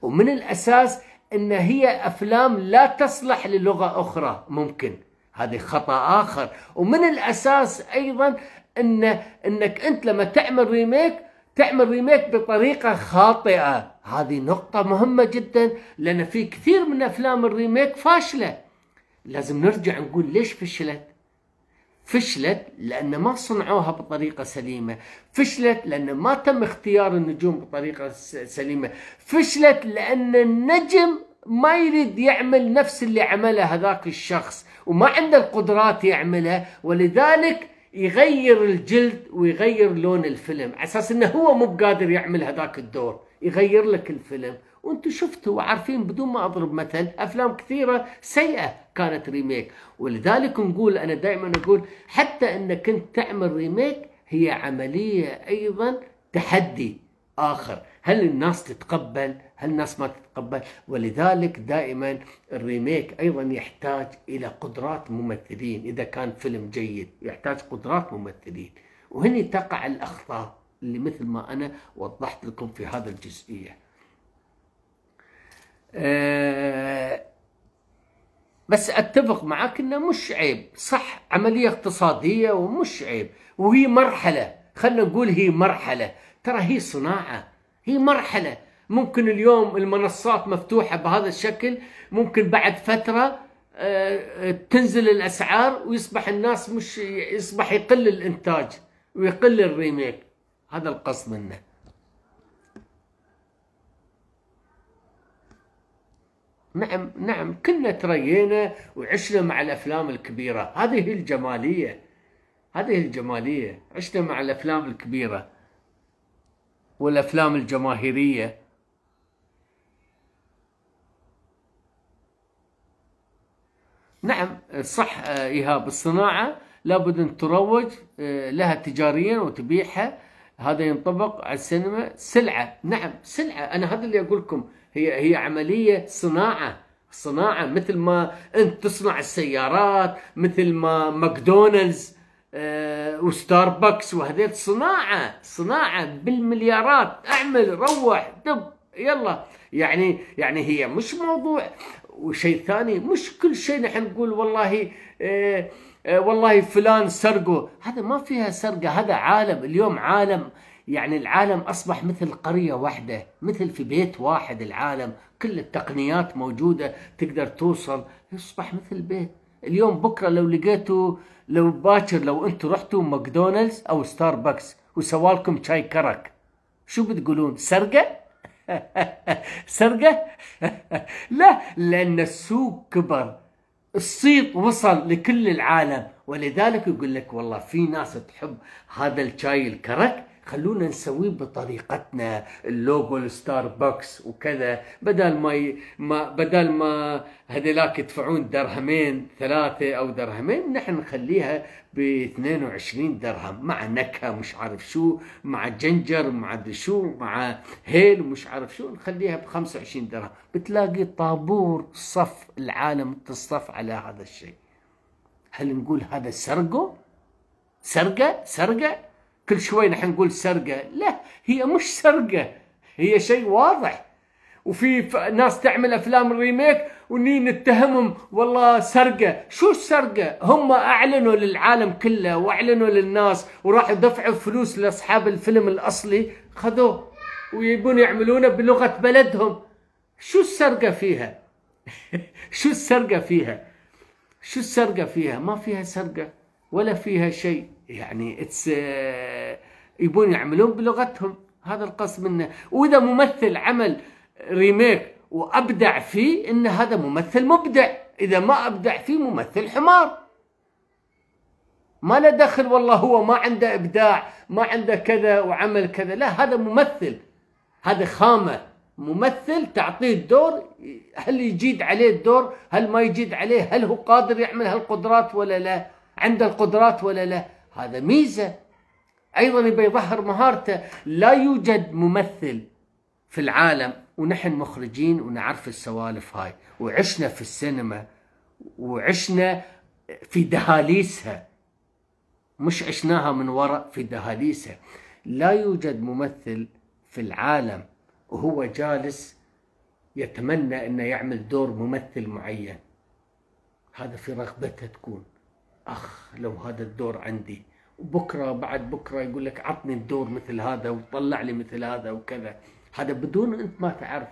ومن الاساس ان هي افلام لا تصلح للغه اخرى ممكن هذه خطا اخر ومن الاساس ايضا ان انك انت لما تعمل ريميك تعمل ريميك بطريقة خاطئة هذه نقطة مهمة جدا لأن في كثير من أفلام الريميك فاشلة لازم نرجع نقول ليش فشلت فشلت لأن ما صنعوها بطريقة سليمة فشلت لأن ما تم اختيار النجوم بطريقة سليمة فشلت لأن النجم ما يريد يعمل نفس اللي عمله هذاك الشخص وما عنده القدرات يعملها ولذلك يغير الجلد ويغير لون الفيلم على اساس انه هو مو قادر يعمل هذاك الدور يغير لك الفيلم وانتم شفتوا وعارفين بدون ما اضرب مثل افلام كثيره سيئه كانت ريميك ولذلك نقول انا دائما اقول حتى انك كنت تعمل ريميك هي عمليه ايضا تحدي اخر هل الناس تتقبل هل الناس ما تتقبل ولذلك دائما الريميك ايضا يحتاج الى قدرات ممثلين اذا كان فيلم جيد يحتاج قدرات ممثلين وهني تقع الاخطاء اللي مثل ما انا وضحت لكم في هذا الجزئيه أه بس اتفق معك انه مش عيب صح عمليه اقتصاديه ومش عيب وهي مرحله خلينا نقول هي مرحله ترى هي صناعه هي مرحله ممكن اليوم المنصات مفتوحه بهذا الشكل ممكن بعد فتره آه، تنزل الاسعار ويصبح الناس مش يصبح يقل الانتاج ويقل الريميك هذا القصد منه نعم نعم كنا ترينا وعشنا مع الافلام الكبيره هذه الجماليه هذه الجماليه عشنا مع الافلام الكبيره والافلام الجماهيريه نعم صح آه، ايهاب الصناعه لابد ان تروج آه، لها تجاريا وتبيعها هذا ينطبق على السينما سلعه نعم سلعه انا هذا اللي اقول لكم هي هي عمليه صناعه صناعه مثل ما انت تصنع السيارات مثل ما ماكدونالدز آه، وستاربكس وهذيل صناعه صناعه بالمليارات اعمل روح دب يلا يعني يعني هي مش موضوع وشيء ثاني مش كل شيء نحن نقول والله آه، آه، والله فلان سرقه هذا ما فيها سرقه هذا عالم اليوم عالم يعني العالم اصبح مثل قريه واحده مثل في بيت واحد العالم كل التقنيات موجوده تقدر توصل يصبح مثل بيت اليوم بكره لو لقيتوا لو باكر لو انتم رحتوا ماكدونالدز او ستاربكس وسوالكم شاي كرك شو بتقولون سرقه سرقة؟ لا لأن السوق كبر الصيت وصل لكل العالم ولذلك يقول لك والله في ناس تحب هذا الشاي الكرك خلونا نسويه بطريقتنا اللوجو ستاربكس وكذا بدل ما, ي... ما بدل ما هذيلاك يدفعون درهمين ثلاثه او درهمين نحن نخليها ب 22 درهم مع نكهه مش عارف شو مع جنجر مع شو مع هيل مش عارف شو نخليها ب 25 درهم بتلاقي طابور صف العالم تصف على هذا الشيء هل نقول هذا سرقه سرقه سرقه كل شوي نحن نقول سرقه لا هي مش سرقه هي شيء واضح وفي ناس تعمل افلام ريميك وني نتهمهم والله سرقه شو السرقه هم اعلنوا للعالم كله واعلنوا للناس وراحوا دفعوا فلوس لاصحاب الفيلم الاصلي خذوه ويبون يعملونه بلغه بلدهم شو السرقه فيها شو السرقه فيها شو السرقه فيها ما فيها سرقه ولا فيها شيء يعني اتس uh, يبون يعملون بلغتهم هذا القصد منه واذا ممثل عمل ريميك وابدع فيه ان هذا ممثل مبدع اذا ما ابدع فيه ممثل حمار ما له دخل والله هو ما عنده ابداع ما عنده كذا وعمل كذا لا هذا ممثل هذا خامه ممثل تعطيه الدور هل يجيد عليه الدور هل ما يجيد عليه هل هو قادر يعمل هالقدرات ولا لا عنده القدرات ولا لا هذا ميزه ايضا يبي يظهر مهارته لا يوجد ممثل في العالم ونحن مخرجين ونعرف السوالف هاي وعشنا في السينما وعشنا في دهاليسها مش عشناها من وراء في دهاليسها لا يوجد ممثل في العالم وهو جالس يتمنى انه يعمل دور ممثل معين هذا في رغبته تكون اخ لو هذا الدور عندي بكره بعد بكره يقول لك عطني الدور مثل هذا وطلع لي مثل هذا وكذا هذا بدون انت ما تعرف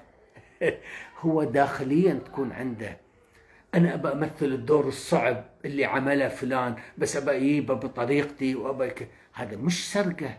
هو داخليا تكون عنده انا ابى امثل الدور الصعب اللي عمله فلان بس ابى اجيبه بطريقتي وابى هذا مش سرقه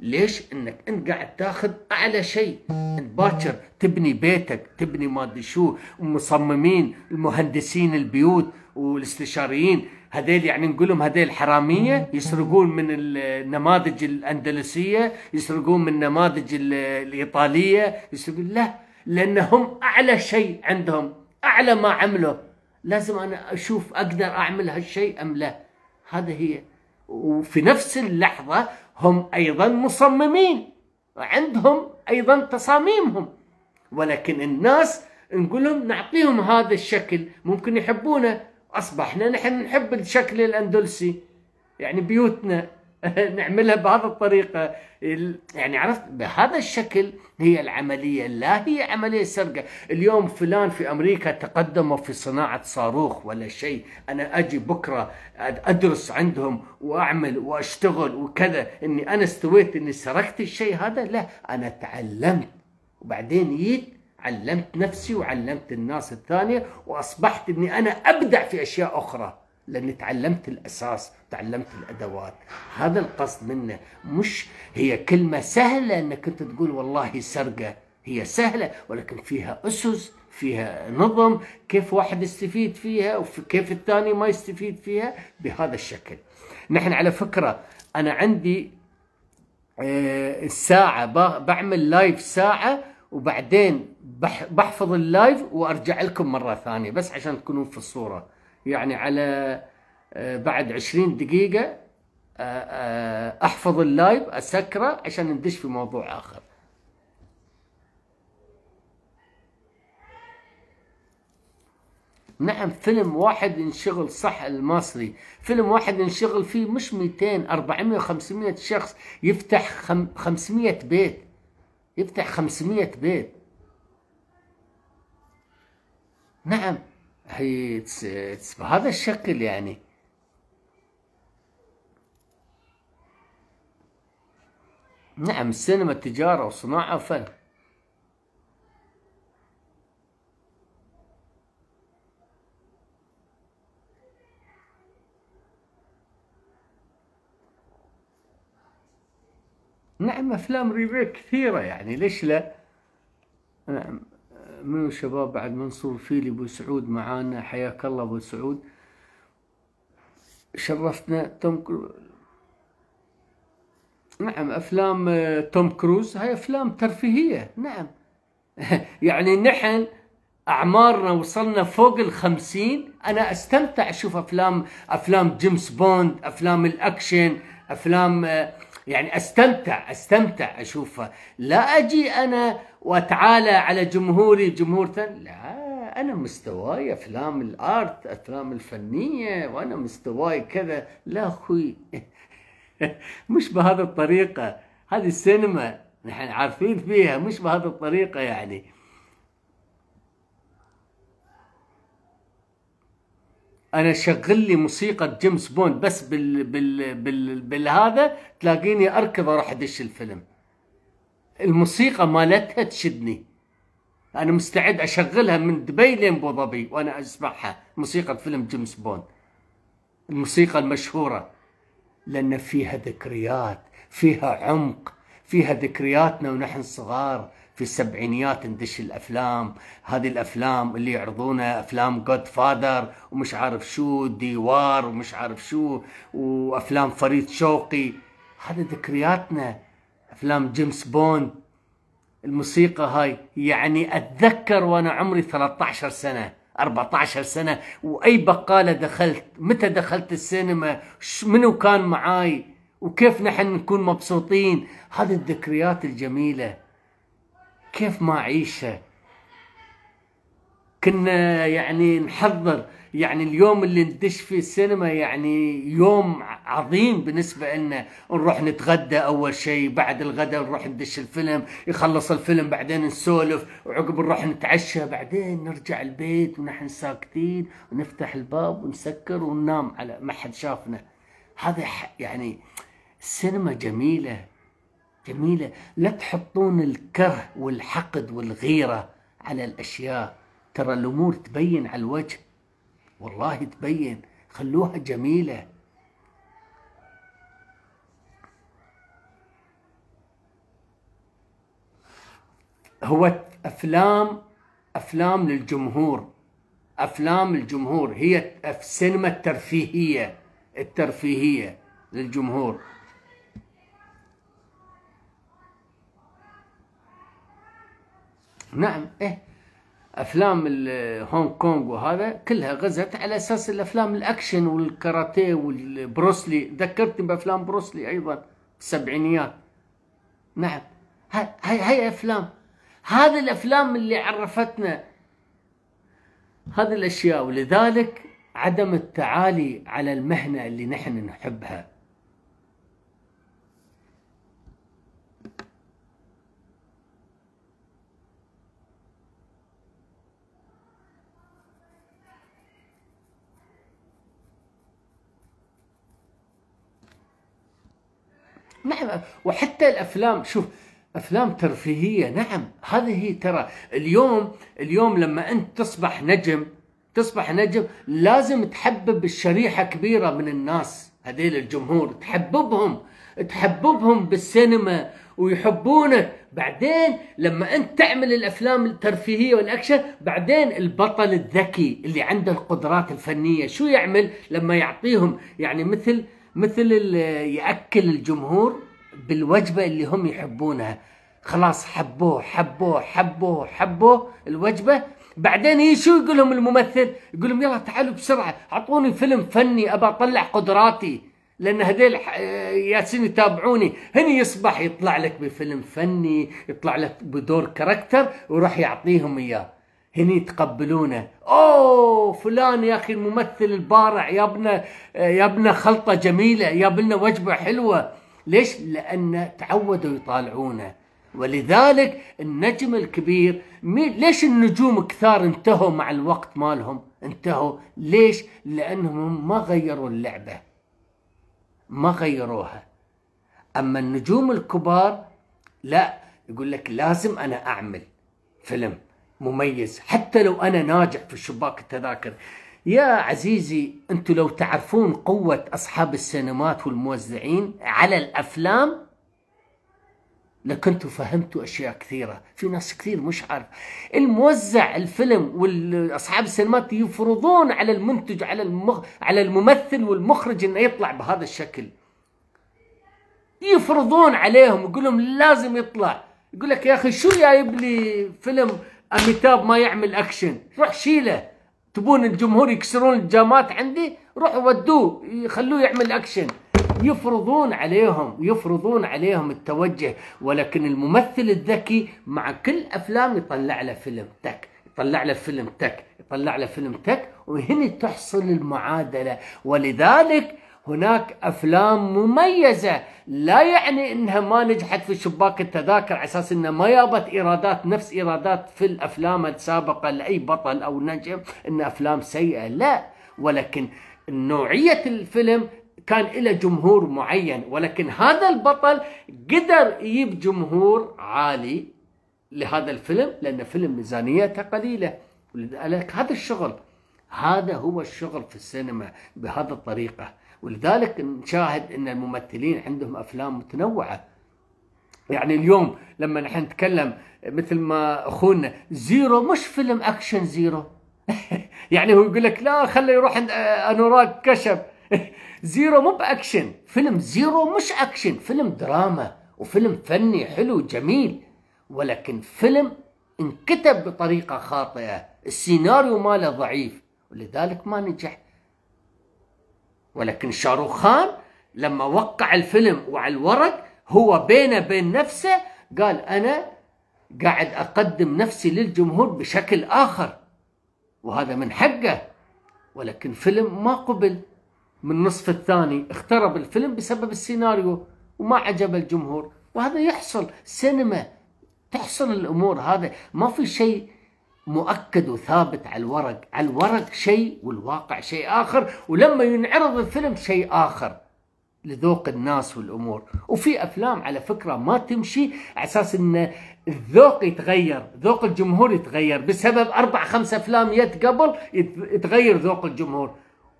ليش انك انت قاعد تاخذ اعلى شيء انت باكر تبني بيتك تبني ما ادري شو مصممين المهندسين البيوت والاستشاريين هذيل يعني نقول لهم هذيل حرامية يسرقون من النماذج الأندلسية يسرقون من النماذج الإيطالية يسرقون لا لأنهم أعلى شيء عندهم أعلى ما عمله لازم أنا أشوف أقدر أعمل هالشيء أم لا هذا هي وفي نفس اللحظة هم أيضا مصممين عندهم أيضا تصاميمهم ولكن الناس نقول لهم نعطيهم هذا الشكل ممكن يحبونه اصبحنا نحن نحب الشكل الاندلسي يعني بيوتنا نعملها بهذه الطريقه يعني عرفت بهذا الشكل هي العمليه لا هي عمليه سرقه اليوم فلان في امريكا تقدموا في صناعه صاروخ ولا شيء انا اجي بكره ادرس عندهم واعمل واشتغل وكذا اني انا استويت اني سرقت الشيء هذا لا انا تعلمت وبعدين جيت علمت نفسي وعلمت الناس الثانية وأصبحت أني أنا أبدع في أشياء أخرى لأني تعلمت الأساس تعلمت الأدوات هذا القصد منه مش هي كلمة سهلة أنك أنت تقول والله سرقة هي سهلة ولكن فيها أسس فيها نظم كيف واحد يستفيد فيها وكيف الثاني ما يستفيد فيها بهذا الشكل نحن على فكرة أنا عندي آه، ساعة بعمل لايف ساعة وبعدين بحفظ اللايف وارجع لكم مره ثانيه بس عشان تكونون في الصوره يعني على آه، بعد 20 دقيقه آه، آه، احفظ اللايف اسكره عشان ندش في موضوع اخر نعم فيلم واحد ينشغل صح المصري فيلم واحد ينشغل فيه مش 200 400 500 شخص يفتح 500 بيت يفتح 500 بيت نعم هي بهذا الشكل يعني نعم السينما التجارة وصناعة وفن نعم أفلام ريبيك كثيرة يعني ليش لا نعم منو الشباب بعد منصور فيلي ابو سعود معانا حياك الله ابو سعود شرفتنا توم كروز نعم افلام آه، توم كروز هاي افلام ترفيهيه نعم يعني نحن اعمارنا وصلنا فوق الخمسين انا استمتع اشوف افلام افلام جيمس بوند افلام الاكشن افلام آه يعني استمتع استمتع اشوفها لا اجي انا واتعالى على جمهوري جمهور ثاني لا انا مستواي افلام الارت افلام الفنيه وانا مستواي كذا لا اخوي مش بهذه الطريقه هذه السينما نحن عارفين فيها مش بهذه الطريقه يعني انا شغل لي موسيقى جيمس بوند بس بال بال بال بالهذا تلاقيني اركض اروح ادش الفيلم الموسيقى مالتها تشدني انا مستعد اشغلها من دبي لين ابو ظبي وانا اسمعها موسيقى فيلم جيمس بوند الموسيقى المشهوره لان فيها ذكريات فيها عمق فيها ذكرياتنا ونحن صغار في السبعينيات ندش الافلام هذه الافلام اللي يعرضونها افلام جود فادر ومش عارف شو ديوار ومش عارف شو وافلام فريد شوقي هذه ذكرياتنا افلام جيمس بوند الموسيقى هاي يعني اتذكر وانا عمري 13 سنه 14 سنه واي بقاله دخلت متى دخلت السينما منو كان معاي وكيف نحن نكون مبسوطين هذه الذكريات الجميله كيف ما عيشه كنا يعني نحضر يعني اليوم اللي ندش في السينما يعني يوم عظيم بالنسبة لنا نروح نتغدى أول شيء بعد الغداء نروح ندش الفيلم يخلص الفيلم بعدين نسولف وعقب نروح نتعشى بعدين نرجع البيت ونحن ساكتين ونفتح الباب ونسكر وننام على ما حد شافنا هذا يعني السينما جميلة جميلة لا تحطون الكره والحقد والغيرة على الأشياء ترى الأمور تبين على الوجه والله تبين خلوها جميلة هو أفلام أفلام للجمهور أفلام الجمهور هي سينما الترفيهية الترفيهية للجمهور نعم. نعم إيه افلام هونغ كونغ وهذا كلها غزت على اساس الافلام الاكشن والكاراتيه والبروسلي ذكرتني بافلام بروسلي ايضا السبعينيات نعم هاي هاي افلام هذه الافلام اللي عرفتنا هذه الاشياء ولذلك عدم التعالي على المهنه اللي نحن نحبها ما نعم، وحتى الافلام شوف افلام ترفيهيه نعم هذه هي ترى اليوم اليوم لما انت تصبح نجم تصبح نجم لازم تحبب الشريحه كبيره من الناس هذيل الجمهور تحببهم تحببهم بالسينما ويحبونك بعدين لما انت تعمل الافلام الترفيهيه والاكشن بعدين البطل الذكي اللي عنده القدرات الفنيه شو يعمل لما يعطيهم يعني مثل مثل ياكل الجمهور بالوجبه اللي هم يحبونها خلاص حبوه حبوه حبوه حبوه الوجبه بعدين يجي شو يقول لهم الممثل يقول لهم يلا تعالوا بسرعه اعطوني فيلم فني ابى اطلع قدراتي لان هذيل ياسين يتابعوني هني يصبح يطلع لك بفيلم فني يطلع لك بدور كاركتر وراح يعطيهم اياه هني تقبلونه اوه فلان يا اخي الممثل البارع يا يبنا خلطه جميله يبنا وجبه حلوه ليش لان تعودوا يطالعونه ولذلك النجم الكبير ليش النجوم كثار انتهوا مع الوقت مالهم انتهوا ليش لانهم ما غيروا اللعبه ما غيروها اما النجوم الكبار لا يقول لك لازم انا اعمل فيلم مميز حتى لو أنا ناجح في شباك التذاكر يا عزيزي أنتوا لو تعرفون قوة أصحاب السينمات والموزعين على الأفلام لكنتوا فهمتوا أشياء كثيرة في ناس كثير مش عارف الموزع الفيلم والأصحاب السينمات يفرضون على المنتج على, المغ... على الممثل والمخرج أنه يطلع بهذا الشكل يفرضون عليهم يقول لهم لازم يطلع يقول لك يا اخي شو جايب لي فيلم اميتاب ما يعمل اكشن روح شيله تبون الجمهور يكسرون الجامات عندي روح ودوه يخلوه يعمل اكشن يفرضون عليهم يفرضون عليهم التوجه ولكن الممثل الذكي مع كل افلام يطلع له فيلم تك يطلع له فيلم تك يطلع له فيلم تك وهنا تحصل المعادله ولذلك هناك افلام مميزه لا يعني انها ما نجحت في شباك التذاكر على اساس انها ما جابت ايرادات نفس ايرادات في الافلام السابقه لاي بطل او نجم ان افلام سيئه لا ولكن نوعيه الفيلم كان له جمهور معين ولكن هذا البطل قدر يجيب جمهور عالي لهذا الفيلم لان فيلم ميزانيته قليله ولذلك هذا الشغل هذا هو الشغل في السينما بهذه الطريقه ولذلك نشاهد ان الممثلين عندهم افلام متنوعه يعني اليوم لما نحن نتكلم مثل ما اخونا زيرو مش فيلم اكشن زيرو يعني هو يقول لك لا خله يروح عند آه، انوراج كشب زيرو مو باكشن فيلم زيرو مش اكشن فيلم دراما وفيلم فني حلو جميل ولكن فيلم انكتب بطريقه خاطئه السيناريو ماله ضعيف ولذلك ما نجح ولكن شاروخان لما وقع الفيلم وعلى الورق هو بينه بين نفسه قال أنا قاعد أقدم نفسي للجمهور بشكل آخر وهذا من حقه ولكن فيلم ما قبل من النصف الثاني اخترب الفيلم بسبب السيناريو وما عجب الجمهور وهذا يحصل سينما تحصل الأمور هذا ما في شيء مؤكد وثابت على الورق على الورق شيء والواقع شيء آخر ولما ينعرض الفيلم شيء آخر لذوق الناس والأمور وفي أفلام على فكرة ما تمشي على أساس أن الذوق يتغير ذوق الجمهور يتغير بسبب أربع خمس أفلام يت قبل يتغير ذوق الجمهور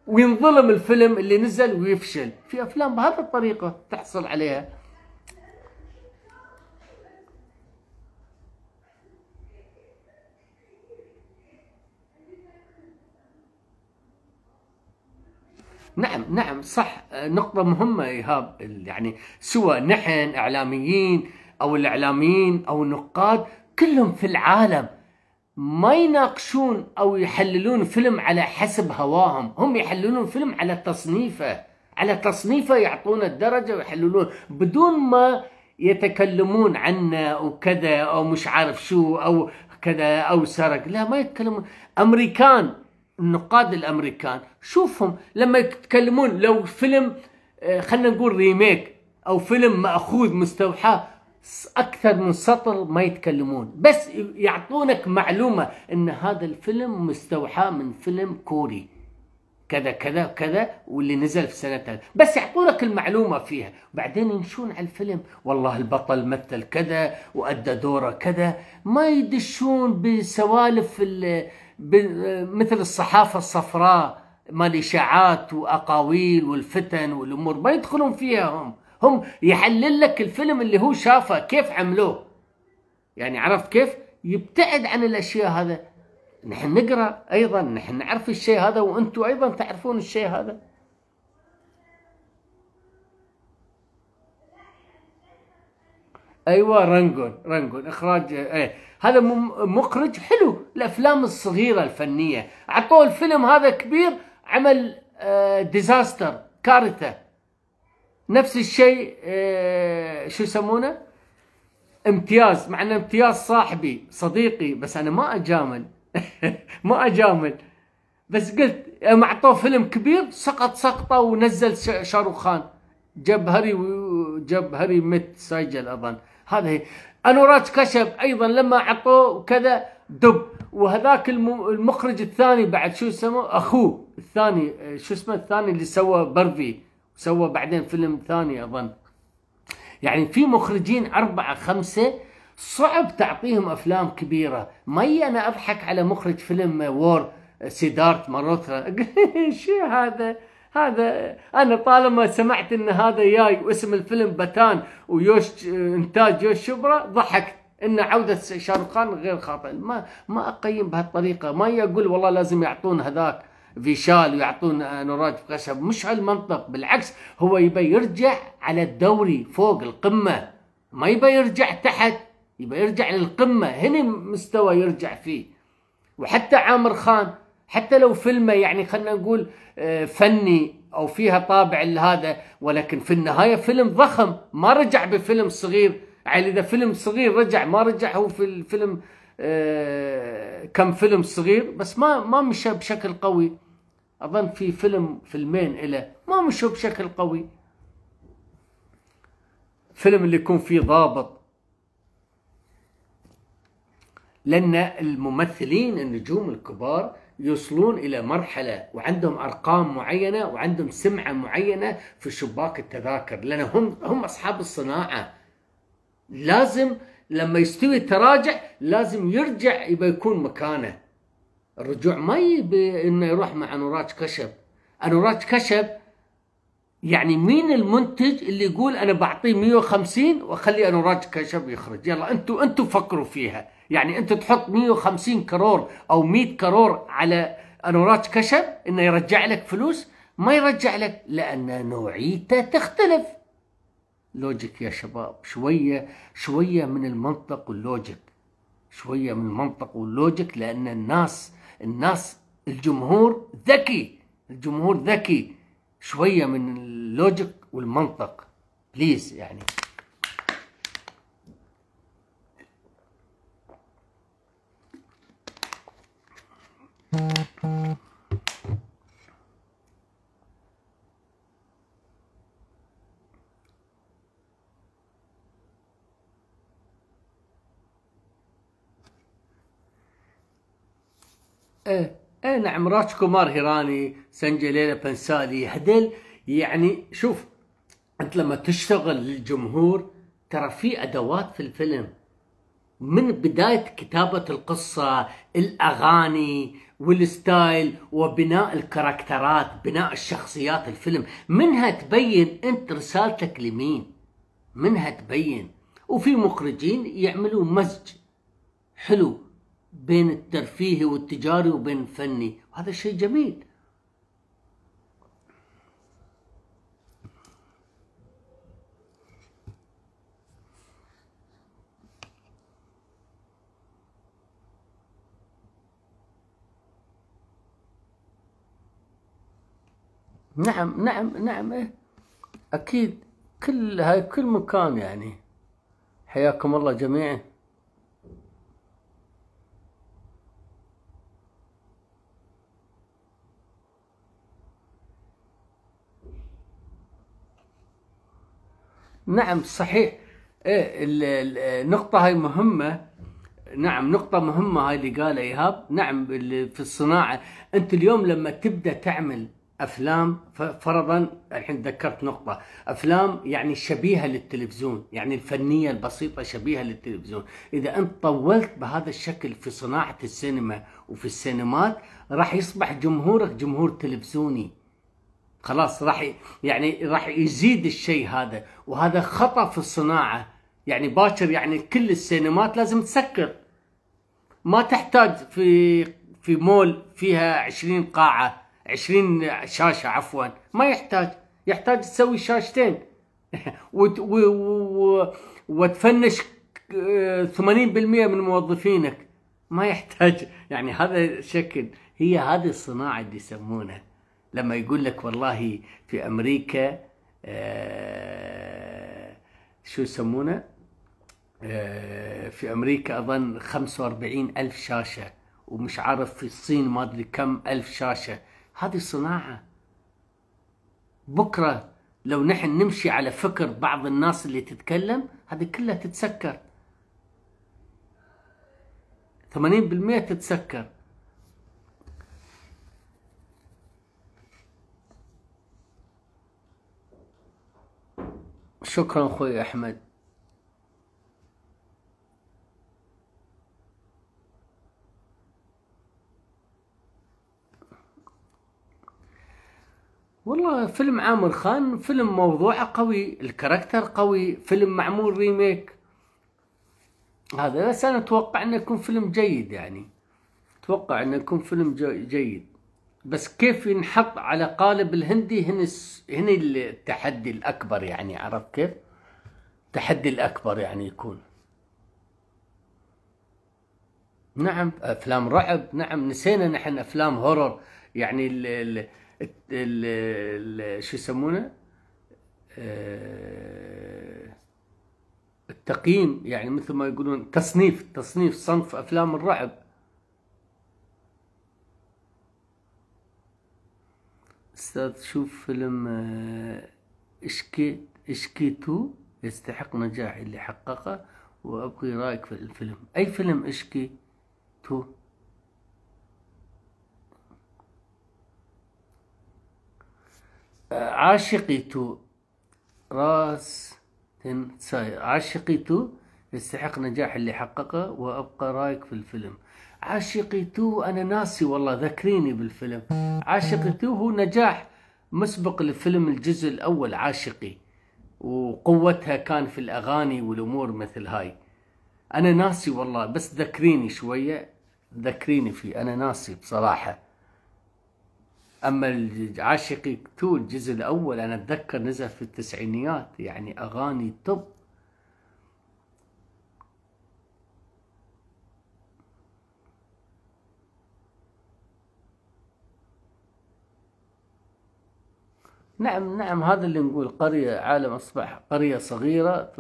وينظلم الفيلم اللي نزل ويفشل في أفلام بهذه الطريقة تحصل عليها نعم نعم صح نقطة مهمة إيهاب يعني سواء نحن إعلاميين أو الإعلاميين أو النقاد كلهم في العالم ما يناقشون أو يحللون فيلم على حسب هواهم هم يحللون فيلم على تصنيفه على تصنيفه يعطون الدرجة ويحللون بدون ما يتكلمون عنه وكذا أو مش عارف شو أو كذا أو سرق لا ما يتكلمون أمريكان النقاد الامريكان شوفهم لما يتكلمون لو فيلم آه، خلينا نقول ريميك او فيلم ماخوذ مستوحاه اكثر من سطر ما يتكلمون بس يعطونك معلومه ان هذا الفيلم مستوحى من فيلم كوري كذا كذا كذا واللي نزل في سنة بس يعطونك المعلومة فيها بعدين يمشون على الفيلم والله البطل مثل كذا وأدى دوره كذا ما يدشون بسوالف مثل الصحافة الصفراء ما الإشاعات وأقاويل والفتن والأمور ما يدخلون فيها هم هم يحلل لك الفيلم اللي هو شافه كيف عملوه يعني عرفت كيف يبتعد عن الأشياء هذا نحن نقرأ أيضا نحن نعرف الشيء هذا وأنتم أيضا تعرفون الشيء هذا ايوه رنجون رنجون اخراج ايه هذا مخرج حلو الافلام الصغيره الفنيه عطوه الفيلم هذا كبير عمل ديزاستر آه، كارثه نفس الشيء آه، شو يسمونه امتياز مع انه امتياز صاحبي صديقي بس انا ما اجامل ما اجامل بس قلت ما اعطوه فيلم كبير سقط سقطه ونزل شاروخان جبهري جبهري مت سجل اظن هذه انوراج كشف ايضا لما عطوه كذا دب وهذاك المخرج الثاني بعد شو اسمه اخوه الثاني شو اسمه الثاني اللي سوى برفي سوى بعدين فيلم ثاني اظن يعني في مخرجين اربعه خمسه صعب تعطيهم افلام كبيره ما انا اضحك على مخرج فيلم وور سيدارت مالهوترا شو هذا هذا انا طالما سمعت ان هذا جاي واسم الفيلم بتان ويوش انتاج يوش شبرا ضحكت ان عوده شاروخان غير خاطئ ما ما اقيم بهالطريقه ما اقول والله لازم يعطون هذاك فيشال ويعطون آه، نوراج خشب مش هالمنطق بالعكس هو يبي يرجع على الدوري فوق القمه ما يبي يرجع تحت يبي يرجع للقمه هنا مستوى يرجع فيه وحتى عامر خان حتى لو فيلمه يعني خلينا نقول فني او فيها طابع لهذا ولكن في النهايه فيلم ضخم ما رجع بفيلم صغير يعني اذا فيلم صغير رجع ما رجع هو في الفيلم آه، كم فيلم صغير بس ما ما مشى بشكل قوي اظن في فيلم فيلمين له ما مشوا بشكل قوي فيلم اللي يكون فيه ضابط لان الممثلين النجوم الكبار يوصلون الى مرحله وعندهم ارقام معينه وعندهم سمعه معينه في شباك التذاكر لان هم هم اصحاب الصناعه لازم لما يستوي التراجع لازم يرجع يبقى يكون مكانه الرجوع ما يبي انه يروح مع انوراج كشب انوراج كشب يعني مين المنتج اللي يقول انا بعطيه 150 واخلي انوراج كشب يخرج يلا انتم انتم فكروا فيها يعني انت تحط 150 كرور او 100 كرور على انورات كشب انه يرجع لك فلوس ما يرجع لك لان نوعيته تختلف لوجيك يا شباب شويه شويه من المنطق واللوجيك شويه من المنطق واللوجيك لان الناس الناس الجمهور ذكي الجمهور ذكي شويه من اللوجيك والمنطق بليز يعني ايه ايه نعم راج كومار هيراني سنجليلا بنسالي هدل يعني شوف انت لما تشتغل للجمهور ترى في ادوات في الفيلم من بدايه كتابه القصه الاغاني والستايل وبناء الكاركترات بناء الشخصيات الفيلم منها تبين انت رسالتك لمين منها تبين وفي مخرجين يعملوا مزج حلو بين الترفيهي والتجاري وبين الفني وهذا شيء جميل نعم نعم نعم إيه أكيد كل هاي بكل مكان يعني حياكم الله جميعا نعم صحيح إيه النقطة هاي مهمة نعم نقطة مهمة هاي اللي قالها إيهاب نعم اللي في الصناعة أنت اليوم لما تبدأ تعمل افلام فرضا الحين ذكرت نقطه افلام يعني شبيهه للتلفزيون يعني الفنيه البسيطه شبيهه للتلفزيون اذا انت طولت بهذا الشكل في صناعه السينما وفي السينمات راح يصبح جمهورك جمهور تلفزيوني خلاص راح يعني راح يزيد الشيء هذا وهذا خطا في الصناعه يعني باكر يعني كل السينمات لازم تسكر ما تحتاج في في مول فيها 20 قاعه 20 شاشه عفوا ما يحتاج يحتاج تسوي شاشتين وتفنش 80% من موظفينك ما يحتاج يعني هذا شكل هي هذه الصناعه اللي يسمونها لما يقول لك والله في امريكا آه، شو يسمونه آه، في امريكا اظن 45 الف شاشه ومش عارف في الصين ما ادري كم الف شاشه هذه الصناعة بكرة لو نحن نمشي على فكر بعض الناس اللي تتكلم هذه كلها تتسكر 80% تتسكر شكرا اخوي احمد فيلم عامر خان فيلم موضوعه قوي الكاركتر قوي فيلم معمول ريميك هذا بس انا اتوقع انه يكون فيلم جيد يعني اتوقع انه يكون فيلم جيد بس كيف ينحط على قالب الهندي هنا هنا التحدي الاكبر يعني عرفت كيف؟ التحدي الاكبر يعني يكون نعم افلام رعب نعم نسينا نحن افلام هورر يعني ال ال شو يسمونه آه، التقييم يعني مثل ما يقولون تصنيف تصنيف صنف افلام الرعب استاذ شوف فيلم آه، اشكي اشكي تو يستحق نجاح اللي حققه وأبغي رايك في الفيلم اي فيلم اشكي تو تو راس تنساي تو يستحق نجاح اللي حققه وابقى رايك في الفيلم تو انا ناسي والله ذكريني بالفيلم تو هو نجاح مسبق لفيلم الجزء الاول عاشقي وقوتها كان في الاغاني والامور مثل هاي انا ناسي والله بس ذكريني شويه ذكريني فيه انا ناسي بصراحه اما عاشقي تو الجزء الاول انا اتذكر نزل في التسعينيات يعني اغاني طب نعم نعم هذا اللي نقول قرية عالم أصبح قرية صغيرة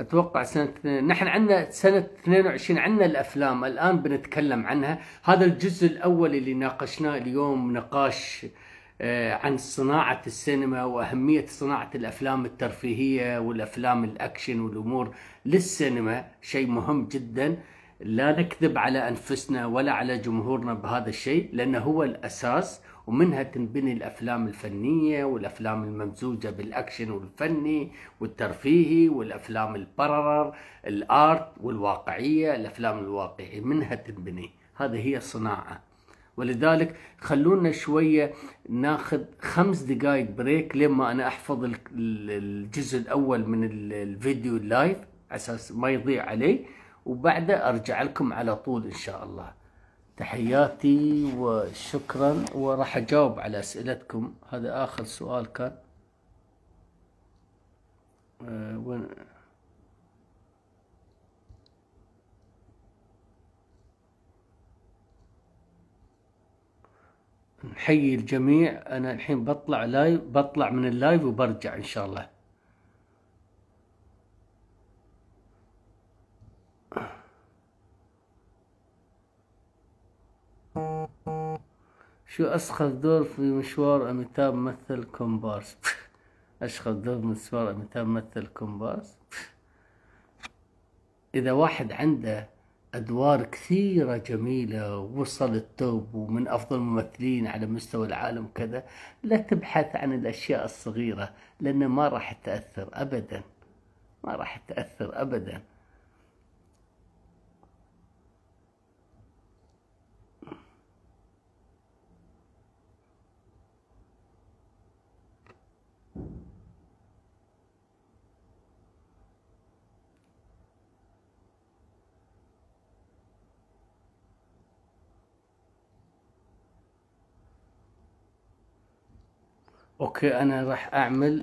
اتوقع سنه نحن عندنا سنه 22 عندنا الافلام الان بنتكلم عنها هذا الجزء الاول اللي ناقشناه اليوم نقاش آه، عن صناعة السينما وأهمية صناعة الأفلام الترفيهية والأفلام الأكشن والأمور للسينما شيء مهم جدا لا نكذب على أنفسنا ولا على جمهورنا بهذا الشيء لأنه هو الأساس ومنها تنبني الافلام الفنيه والافلام الممزوجه بالاكشن والفني والترفيهي والافلام البررر الارت والواقعيه الافلام الواقعيه منها تنبني هذه هي الصناعه ولذلك خلونا شويه ناخذ خمس دقائق بريك لما انا احفظ الجزء الاول من الفيديو اللايف اساس ما يضيع علي وبعده ارجع لكم على طول ان شاء الله تحياتي وشكرا وراح اجاوب على اسئلتكم هذا اخر سؤال كان آه، وين نحيي الجميع انا الحين بطلع لايف بطلع من اللايف وبرجع ان شاء الله شو أسخف دور في مشوار أميتاب مثل كومبارس أسخف دور في مشوار أميتاب مثل كومبارس إذا واحد عنده أدوار كثيرة جميلة ووصل التوب ومن أفضل الممثلين على مستوى العالم كذا لا تبحث عن الأشياء الصغيرة لأنه ما راح تأثر أبدا ما راح تأثر أبدا اوكي انا راح اعمل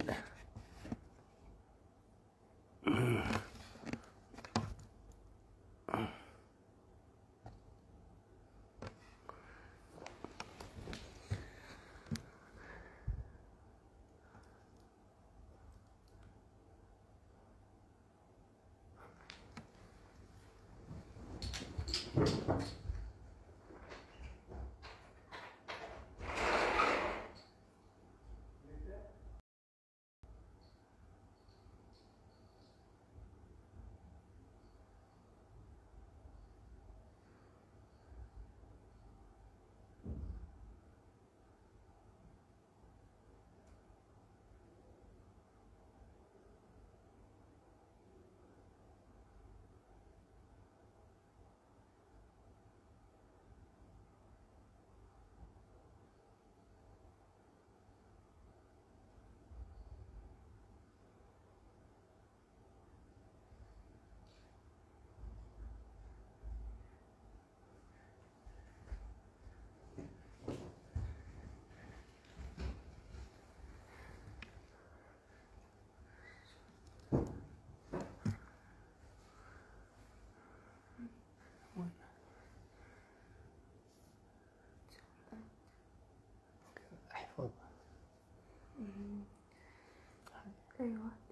through